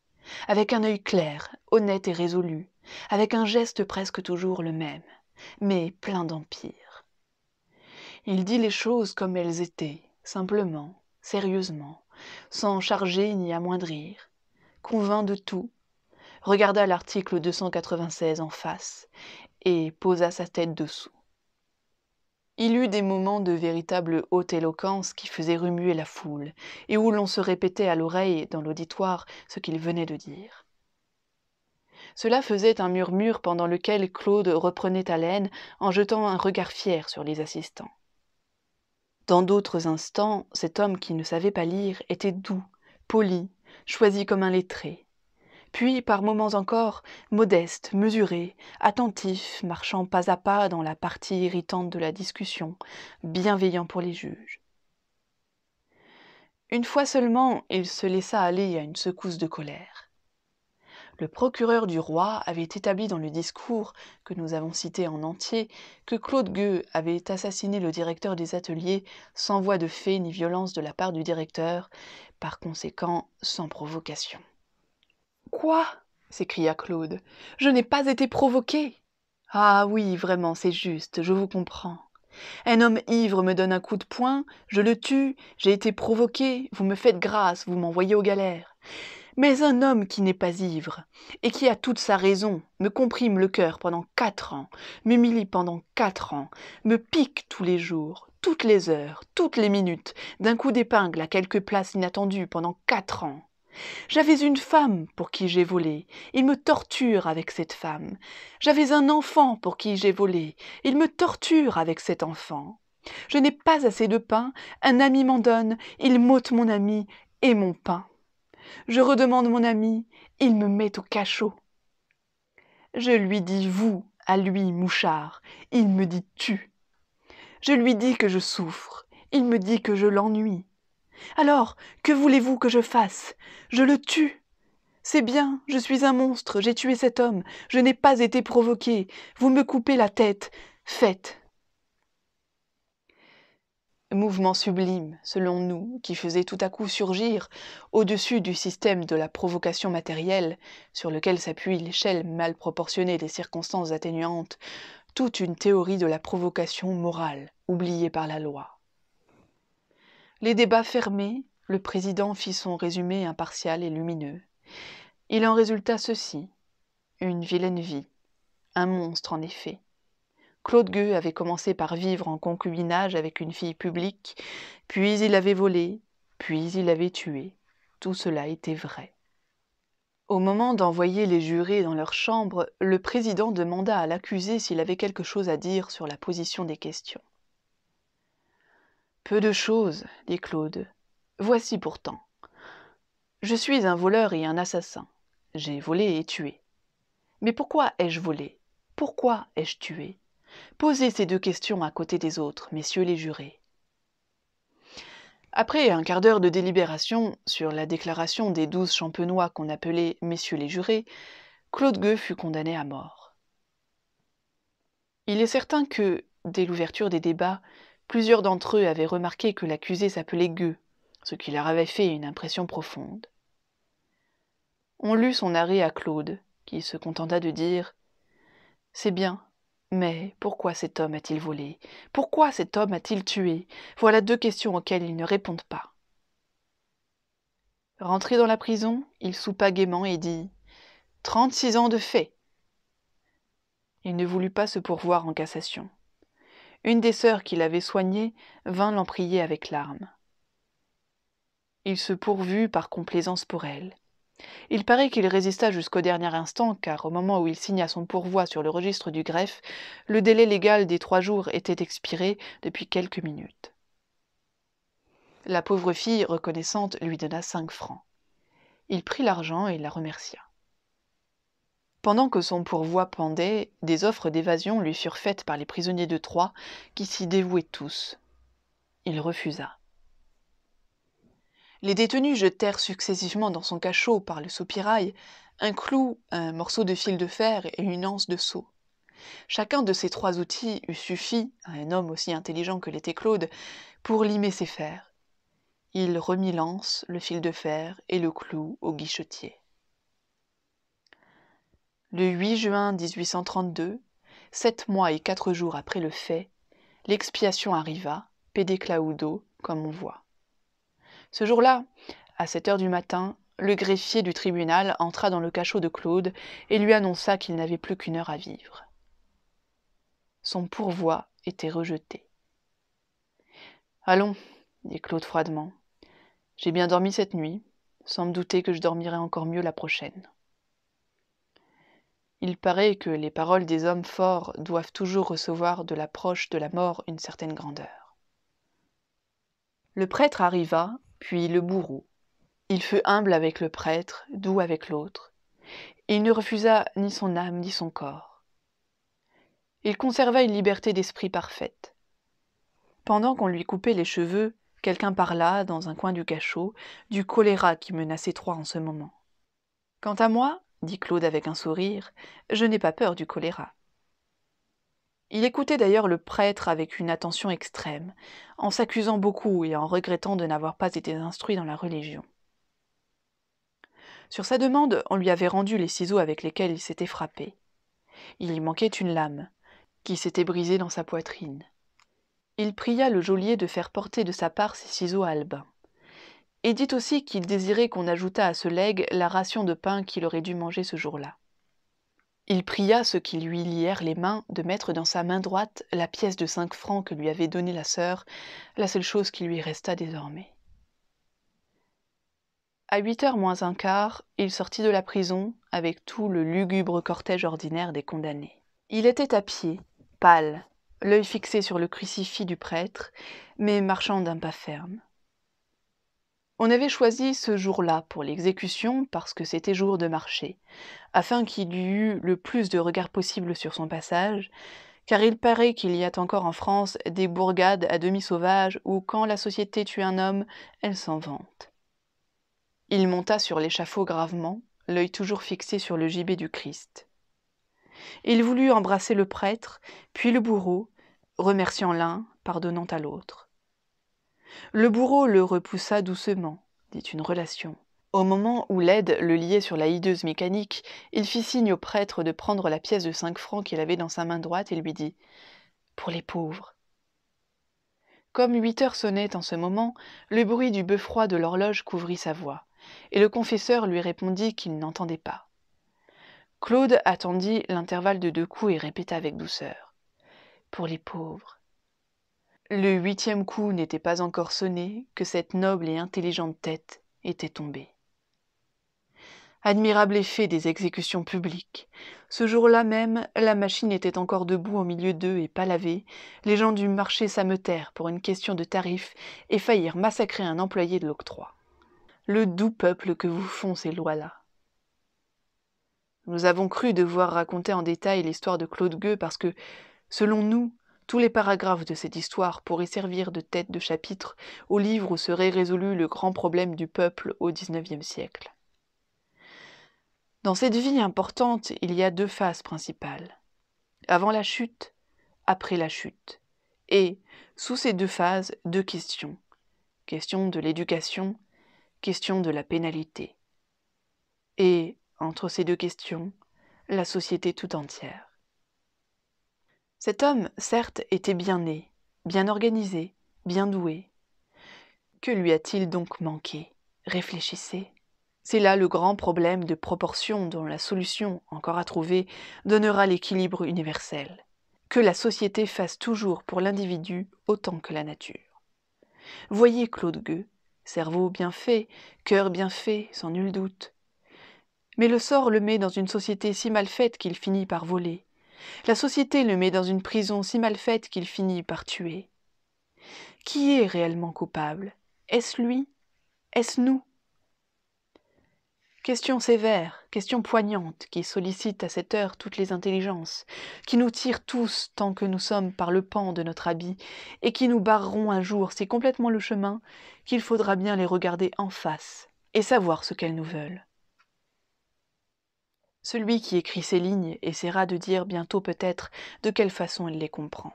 avec un œil clair, honnête et résolu, avec un geste presque toujours le même, mais plein d'empire. Il dit les choses comme elles étaient, simplement, sérieusement, sans charger ni amoindrir, convainc de tout, regarda l'article 296 en face et posa sa tête dessous. Il eut des moments de véritable haute éloquence qui faisaient remuer la foule, et où l'on se répétait à l'oreille, dans l'auditoire, ce qu'il venait de dire. Cela faisait un murmure pendant lequel Claude reprenait haleine en jetant un regard fier sur les assistants. Dans d'autres instants, cet homme qui ne savait pas lire était doux, poli, choisi comme un lettré puis par moments encore modeste, mesuré, attentif, marchant pas à pas dans la partie irritante de la discussion, bienveillant pour les juges. Une fois seulement, il se laissa aller à une secousse de colère. Le procureur du roi avait établi dans le discours que nous avons cité en entier que Claude Gueux avait assassiné le directeur des ateliers sans voix de fait ni violence de la part du directeur, par conséquent sans provocation. Quoi s'écria Claude. Je n'ai pas été provoqué. Ah oui, vraiment, c'est juste, je vous comprends. Un homme ivre me donne un coup de poing, je le tue, j'ai été provoqué, vous me faites grâce, vous m'envoyez aux galères. Mais un homme qui n'est pas ivre, et qui a toute sa raison, me comprime le cœur pendant quatre ans, m'humilie pendant quatre ans, me pique tous les jours, toutes les heures, toutes les minutes, d'un coup d'épingle à quelque place inattendue pendant quatre ans. J'avais une femme pour qui j'ai volé, il me torture avec cette femme. J'avais un enfant pour qui j'ai volé, il me torture avec cet enfant. Je n'ai pas assez de pain, un ami m'en donne, il m'ôte mon ami et mon pain. Je redemande mon ami, il me met au cachot. Je lui dis vous, à lui, mouchard, il me dit tu. Je lui dis que je souffre, il me dit que je l'ennuie, alors, que voulez-vous que je fasse Je le tue. C'est bien, je suis un monstre, j'ai tué cet homme, je n'ai pas été provoqué, vous me coupez la tête, faites. Mouvement sublime, selon nous, qui faisait tout à coup surgir, au-dessus du système de la provocation matérielle, sur lequel s'appuie l'échelle mal proportionnée des circonstances atténuantes, toute une théorie de la provocation morale, oubliée par la loi. Les débats fermés, le président fit son résumé impartial et lumineux. Il en résulta ceci. Une vilaine vie. Un monstre, en effet. Claude Gueux avait commencé par vivre en concubinage avec une fille publique, puis il avait volé, puis il avait tué. Tout cela était vrai. Au moment d'envoyer les jurés dans leur chambre, le président demanda à l'accusé s'il avait quelque chose à dire sur la position des questions peu de choses, dit claude voici pourtant je suis un voleur et un assassin j'ai volé et tué mais pourquoi ai-je volé pourquoi ai-je tué posez ces deux questions à côté des autres messieurs les jurés après un quart d'heure de délibération sur la déclaration des douze champenois qu'on appelait messieurs les jurés claude gueux fut condamné à mort il est certain que dès l'ouverture des débats Plusieurs d'entre eux avaient remarqué que l'accusé s'appelait Gueux, ce qui leur avait fait une impression profonde. On lut son arrêt à Claude, qui se contenta de dire C'est bien, mais pourquoi cet homme a-t-il volé Pourquoi cet homme a-t-il tué Voilà deux questions auxquelles il ne répondent pas. Rentré dans la prison, il soupa gaiement et dit Trente-six ans de fait Il ne voulut pas se pourvoir en cassation. Une des sœurs qui l'avait soignée vint l'en prier avec larmes. Il se pourvut par complaisance pour elle. Il paraît qu'il résista jusqu'au dernier instant, car au moment où il signa son pourvoi sur le registre du greffe, le délai légal des trois jours était expiré depuis quelques minutes. La pauvre fille, reconnaissante, lui donna cinq francs. Il prit l'argent et la remercia. Pendant que son pourvoi pendait, des offres d'évasion lui furent faites par les prisonniers de Troie, qui s'y dévouaient tous. Il refusa. Les détenus jetèrent successivement dans son cachot par le soupirail un clou, un morceau de fil de fer et une anse de seau. Chacun de ces trois outils eût suffi, à un homme aussi intelligent que l'était Claude, pour limer ses fers. Il remit l'anse, le fil de fer et le clou au guichetier. Le 8 juin 1832, sept mois et quatre jours après le fait, l'expiation arriva, pédé Claudeau, comme on voit. Ce jour-là, à sept heures du matin, le greffier du tribunal entra dans le cachot de Claude et lui annonça qu'il n'avait plus qu'une heure à vivre. Son pourvoi était rejeté. Allons, dit Claude froidement. J'ai bien dormi cette nuit, sans me douter que je dormirai encore mieux la prochaine. Il paraît que les paroles des hommes forts doivent toujours recevoir de l'approche de la mort une certaine grandeur. Le prêtre arriva, puis le bourreau. Il fut humble avec le prêtre, doux avec l'autre. Il ne refusa ni son âme ni son corps. Il conserva une liberté d'esprit parfaite. Pendant qu'on lui coupait les cheveux, quelqu'un parla, dans un coin du cachot, du choléra qui menaçait Troyes en ce moment. Quant à moi, dit Claude avec un sourire, je n'ai pas peur du choléra. Il écoutait d'ailleurs le prêtre avec une attention extrême, en s'accusant beaucoup et en regrettant de n'avoir pas été instruit dans la religion. Sur sa demande, on lui avait rendu les ciseaux avec lesquels il s'était frappé. Il y manquait une lame, qui s'était brisée dans sa poitrine. Il pria le geôlier de faire porter de sa part ses ciseaux à Albin et dit aussi qu'il désirait qu'on ajoutât à ce legs la ration de pain qu'il aurait dû manger ce jour-là. Il pria ceux qui lui lièrent les mains de mettre dans sa main droite la pièce de cinq francs que lui avait donnée la sœur, la seule chose qui lui resta désormais. À huit heures moins un quart, il sortit de la prison avec tout le lugubre cortège ordinaire des condamnés. Il était à pied, pâle, l'œil fixé sur le crucifix du prêtre, mais marchant d'un pas ferme. On avait choisi ce jour-là pour l'exécution parce que c'était jour de marché, afin qu'il y eût le plus de regards possibles sur son passage, car il paraît qu'il y a encore en France des bourgades à demi sauvages où quand la société tue un homme, elle s'en vante. Il monta sur l'échafaud gravement, l'œil toujours fixé sur le gibet du Christ. Il voulut embrasser le prêtre, puis le bourreau, remerciant l'un, pardonnant à l'autre. Le bourreau le repoussa doucement, dit une relation. Au moment où l'aide le liait sur la hideuse mécanique, il fit signe au prêtre de prendre la pièce de cinq francs qu'il avait dans sa main droite et lui dit Pour les pauvres. Comme huit heures sonnaient en ce moment, le bruit du beffroi de l'horloge couvrit sa voix, et le confesseur lui répondit qu'il n'entendait pas. Claude attendit l'intervalle de deux coups et répéta avec douceur Pour les pauvres. Le huitième coup n'était pas encore sonné que cette noble et intelligente tête était tombée. Admirable effet des exécutions publiques. Ce jour-là même, la machine était encore debout au milieu d'eux et pas lavée. Les gens du marché s'ameutèrent pour une question de tarif et faillirent massacrer un employé de l'octroi. Le doux peuple que vous font ces lois-là. Nous avons cru devoir raconter en détail l'histoire de Claude Gueux parce que, selon nous, tous les paragraphes de cette histoire pourraient servir de tête de chapitre au livre où serait résolu le grand problème du peuple au XIXe siècle. Dans cette vie importante, il y a deux phases principales. Avant la chute, après la chute. Et, sous ces deux phases, deux questions. Question de l'éducation, question de la pénalité. Et, entre ces deux questions, la société tout entière. Cet homme, certes, était bien né, bien organisé, bien doué. Que lui a-t-il donc manqué Réfléchissez. C'est là le grand problème de proportion dont la solution, encore à trouver, donnera l'équilibre universel. Que la société fasse toujours pour l'individu autant que la nature. Voyez Claude Gueux, cerveau bien fait, cœur bien fait, sans nul doute. Mais le sort le met dans une société si mal faite qu'il finit par voler la société le met dans une prison si mal faite qu'il finit par tuer. Qui est réellement coupable Est-ce lui Est-ce nous Question sévère, question poignante, qui sollicite à cette heure toutes les intelligences, qui nous tirent tous tant que nous sommes par le pan de notre habit, et qui nous barreront un jour si complètement le chemin qu'il faudra bien les regarder en face et savoir ce qu'elles nous veulent. Celui qui écrit ces lignes essaiera de dire bientôt peut-être de quelle façon il les comprend.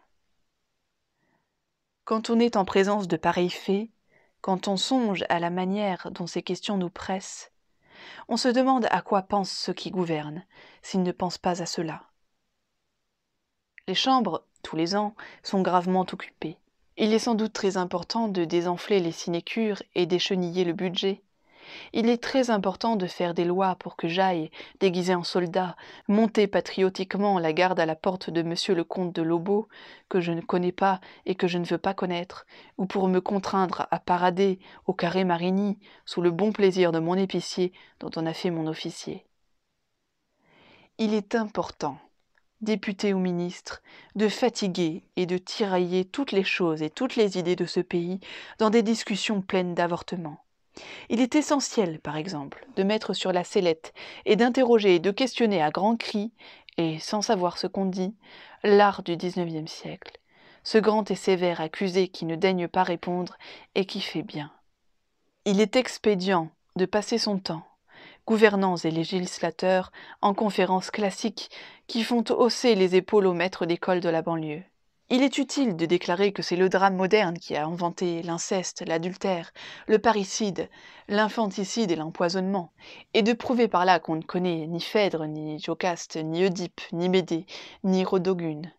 Quand on est en présence de pareils faits, quand on songe à la manière dont ces questions nous pressent, on se demande à quoi pensent ceux qui gouvernent, s'ils ne pensent pas à cela. Les chambres, tous les ans, sont gravement occupées. Il est sans doute très important de désenfler les sinécures et d'écheniller le budget, il est très important de faire des lois pour que j'aille, déguisé en soldat, monter patriotiquement la garde à la porte de monsieur le comte de Lobo, que je ne connais pas et que je ne veux pas connaître, ou pour me contraindre à parader au carré Marigny, sous le bon plaisir de mon épicier dont on a fait mon officier. Il est important député ou ministre, de fatiguer et de tirailler toutes les choses et toutes les idées de ce pays dans des discussions pleines d'avortements, il est essentiel, par exemple, de mettre sur la sellette et d'interroger et de questionner à grands cris, et sans savoir ce qu'on dit, l'art du XIXe siècle, ce grand et sévère accusé qui ne daigne pas répondre et qui fait bien. Il est expédient de passer son temps, gouvernants et législateurs, en conférences classiques qui font hausser les épaules aux maîtres d'école de la banlieue. Il est utile de déclarer que c'est le drame moderne qui a inventé l'inceste, l'adultère, le parricide, l'infanticide et l'empoisonnement, et de prouver par là qu'on ne connaît ni Phèdre, ni Jocaste, ni Oedipe, ni Médée, ni Rodogune.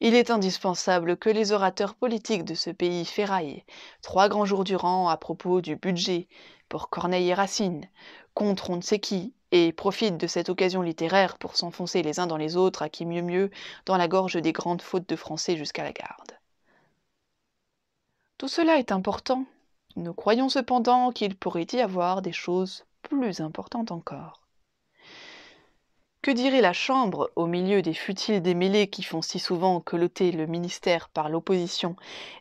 Il est indispensable que les orateurs politiques de ce pays ferraillent, trois grands jours durant, à propos du budget, pour Corneille et Racine, contre on ne sait qui, et profitent de cette occasion littéraire pour s'enfoncer les uns dans les autres, à qui mieux mieux, dans la gorge des grandes fautes de français jusqu'à la garde. Tout cela est important. Nous croyons cependant qu'il pourrait y avoir des choses plus importantes encore. Que dirait la Chambre au milieu des futiles démêlés qui font si souvent coloter le ministère par l'opposition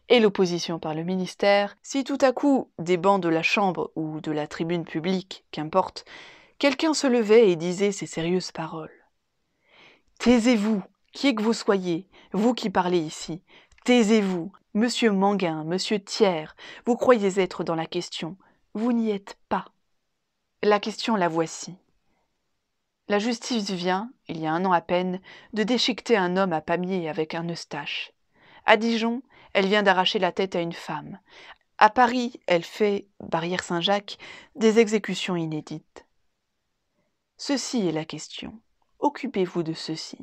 et l'opposition par le ministère si tout à coup, des bancs de la Chambre ou de la tribune publique, qu'importe, quelqu'un se levait et disait ces sérieuses paroles Taisez-vous, qui que vous soyez, vous qui parlez ici, taisez-vous, monsieur Manguin, monsieur Thiers, vous croyez être dans la question, vous n'y êtes pas. La question la voici. La justice vient, il y a un an à peine, de déchiqueter un homme à pamiers avec un eustache. À Dijon, elle vient d'arracher la tête à une femme. À Paris, elle fait, barrière Saint-Jacques, des exécutions inédites. Ceci est la question. Occupez-vous de ceci.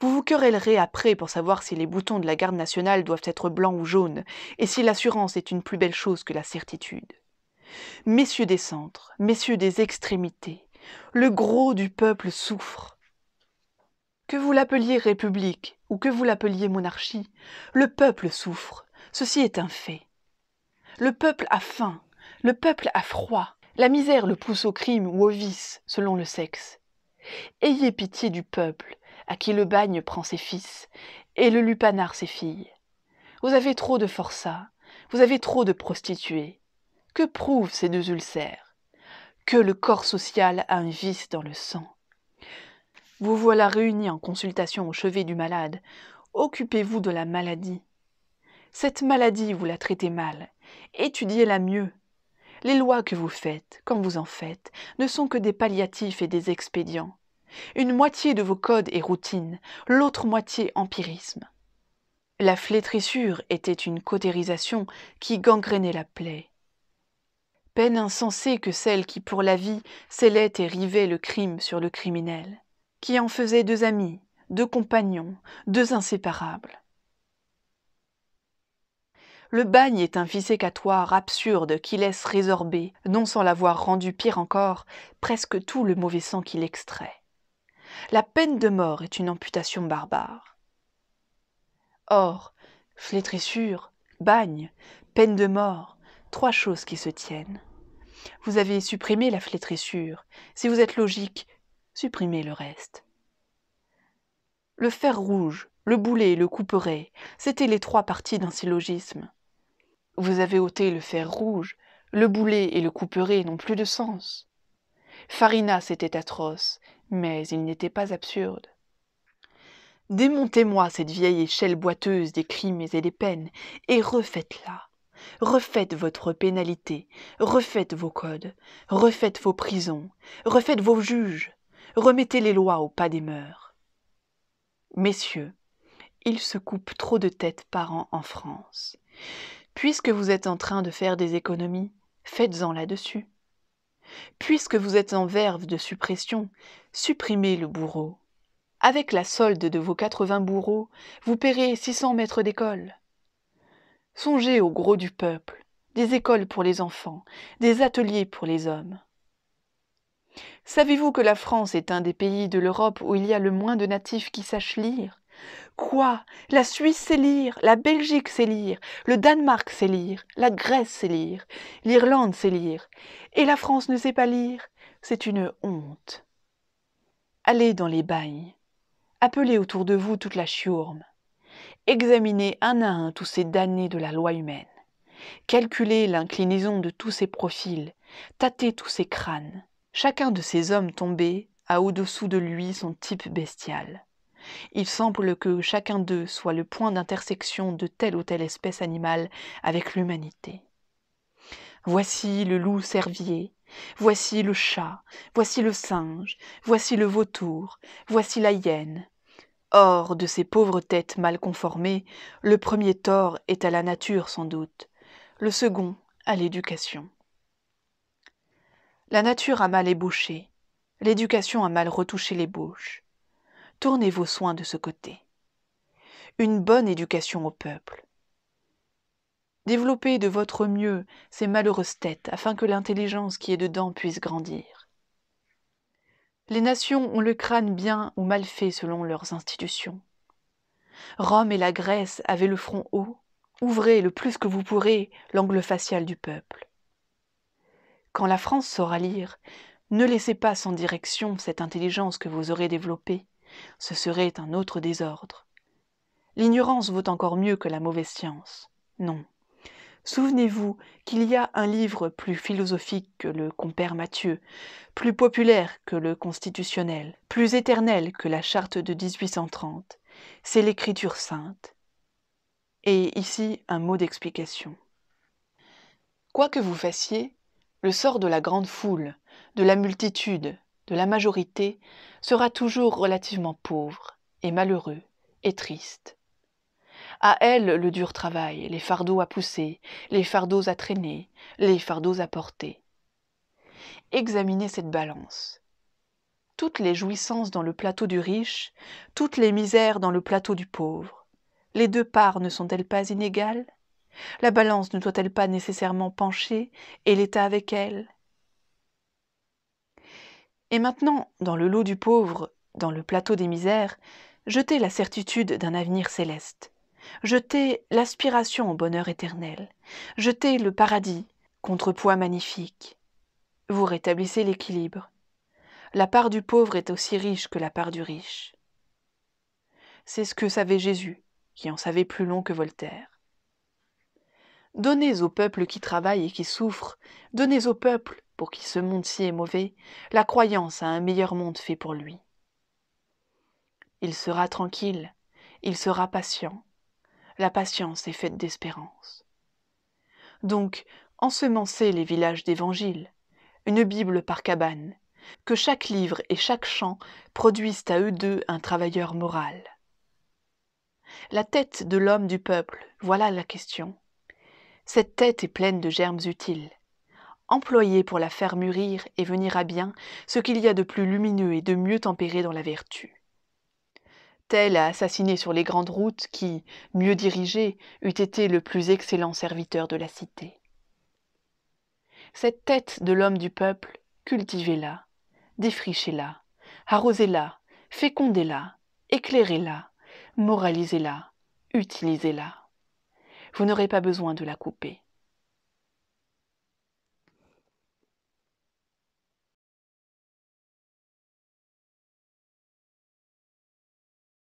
Vous vous querellerez après pour savoir si les boutons de la garde nationale doivent être blancs ou jaunes, et si l'assurance est une plus belle chose que la certitude. Messieurs des centres, messieurs des extrémités, le gros du peuple souffre. Que vous l'appeliez république ou que vous l'appeliez monarchie, le peuple souffre. Ceci est un fait. Le peuple a faim, le peuple a froid. La misère le pousse au crime ou au vice, selon le sexe. Ayez pitié du peuple, à qui le bagne prend ses fils, et le lupanar ses filles. Vous avez trop de forçats, vous avez trop de prostituées. Que prouvent ces deux ulcères que le corps social a un vice dans le sang. Vous voilà réunis en consultation au chevet du malade. Occupez-vous de la maladie. Cette maladie, vous la traitez mal. Étudiez-la mieux. Les lois que vous faites, quand vous en faites, ne sont que des palliatifs et des expédients. Une moitié de vos codes est routine, l'autre moitié empirisme. La flétrissure était une cautérisation qui gangrenait la plaie peine insensée que celle qui pour la vie scellait et rivait le crime sur le criminel, qui en faisait deux amis, deux compagnons, deux inséparables. Le bagne est un visécatoire absurde qui laisse résorber, non sans l'avoir rendu pire encore, presque tout le mauvais sang qu'il extrait. La peine de mort est une amputation barbare. Or, flétrissure, bagne, peine de mort, trois choses qui se tiennent. Vous avez supprimé la flétrissure. Si vous êtes logique, supprimez le reste. Le fer rouge, le boulet, le couperet, c'étaient les trois parties d'un syllogisme. Vous avez ôté le fer rouge, le boulet et le couperet n'ont plus de sens. Farina, c'était atroce, mais il n'était pas absurde. Démontez-moi cette vieille échelle boiteuse des crimes et des peines, et refaites-la refaites votre pénalité, refaites vos codes, refaites vos prisons, refaites vos juges, remettez les lois au pas des mœurs. Messieurs, il se coupe trop de têtes par an en France. Puisque vous êtes en train de faire des économies, faites-en là-dessus. Puisque vous êtes en verve de suppression, supprimez le bourreau. Avec la solde de vos 80 bourreaux, vous paierez 600 mètres d'école, Songez au gros du peuple, des écoles pour les enfants, des ateliers pour les hommes. Savez-vous que la France est un des pays de l'Europe où il y a le moins de natifs qui sachent lire Quoi La Suisse sait lire, la Belgique sait lire, le Danemark sait lire, la Grèce sait lire, l'Irlande sait lire, et la France ne sait pas lire. C'est une honte. Allez dans les bagnes, appelez autour de vous toute la chiourme examiner un à un tous ces damnés de la loi humaine, Calculez l'inclinaison de tous ces profils, tâter tous ces crânes. Chacun de ces hommes tombés a au-dessous de lui son type bestial. Il semble que chacun d'eux soit le point d'intersection de telle ou telle espèce animale avec l'humanité. Voici le loup servier. voici le chat, voici le singe, voici le vautour, voici la hyène, Or, de ces pauvres têtes mal conformées, le premier tort est à la nature sans doute, le second à l'éducation. La nature a mal ébauché, l'éducation a mal retouché bouches. Tournez vos soins de ce côté. Une bonne éducation au peuple. Développez de votre mieux ces malheureuses têtes afin que l'intelligence qui est dedans puisse grandir. Les nations ont le crâne bien ou mal fait selon leurs institutions. Rome et la Grèce avaient le front haut. Ouvrez le plus que vous pourrez l'angle facial du peuple. Quand la France saura lire, ne laissez pas sans direction cette intelligence que vous aurez développée. Ce serait un autre désordre. L'ignorance vaut encore mieux que la mauvaise science. Non, Souvenez-vous qu'il y a un livre plus philosophique que le compère Mathieu, plus populaire que le constitutionnel, plus éternel que la charte de 1830. C'est l'écriture sainte. Et ici un mot d'explication. Quoi que vous fassiez, le sort de la grande foule, de la multitude, de la majorité sera toujours relativement pauvre et malheureux et triste. À elle le dur travail, les fardeaux à pousser, les fardeaux à traîner, les fardeaux à porter. Examinez cette balance. Toutes les jouissances dans le plateau du riche, toutes les misères dans le plateau du pauvre. Les deux parts ne sont-elles pas inégales La balance ne doit-elle pas nécessairement pencher, et l'État avec elle Et maintenant, dans le lot du pauvre, dans le plateau des misères, jetez la certitude d'un avenir céleste. Jetez l'aspiration au bonheur éternel. Jetez le paradis, contrepoids magnifique. Vous rétablissez l'équilibre. La part du pauvre est aussi riche que la part du riche. C'est ce que savait Jésus, qui en savait plus long que Voltaire. Donnez au peuple qui travaille et qui souffre, donnez au peuple, pour qui ce monde si est mauvais, la croyance à un meilleur monde fait pour lui. Il sera tranquille, il sera patient, la patience est faite d'espérance. Donc, ensemencez les villages d'évangiles, une Bible par cabane, que chaque livre et chaque chant produisent à eux deux un travailleur moral. La tête de l'homme du peuple, voilà la question. Cette tête est pleine de germes utiles, Employez pour la faire mûrir et venir à bien ce qu'il y a de plus lumineux et de mieux tempéré dans la vertu tel à assassiner sur les grandes routes qui, mieux dirigé, eût été le plus excellent serviteur de la cité. Cette tête de l'homme du peuple, cultivez-la, défrichez-la, arrosez-la, fécondez-la, éclairez-la, moralisez-la, utilisez-la. Vous n'aurez pas besoin de la couper.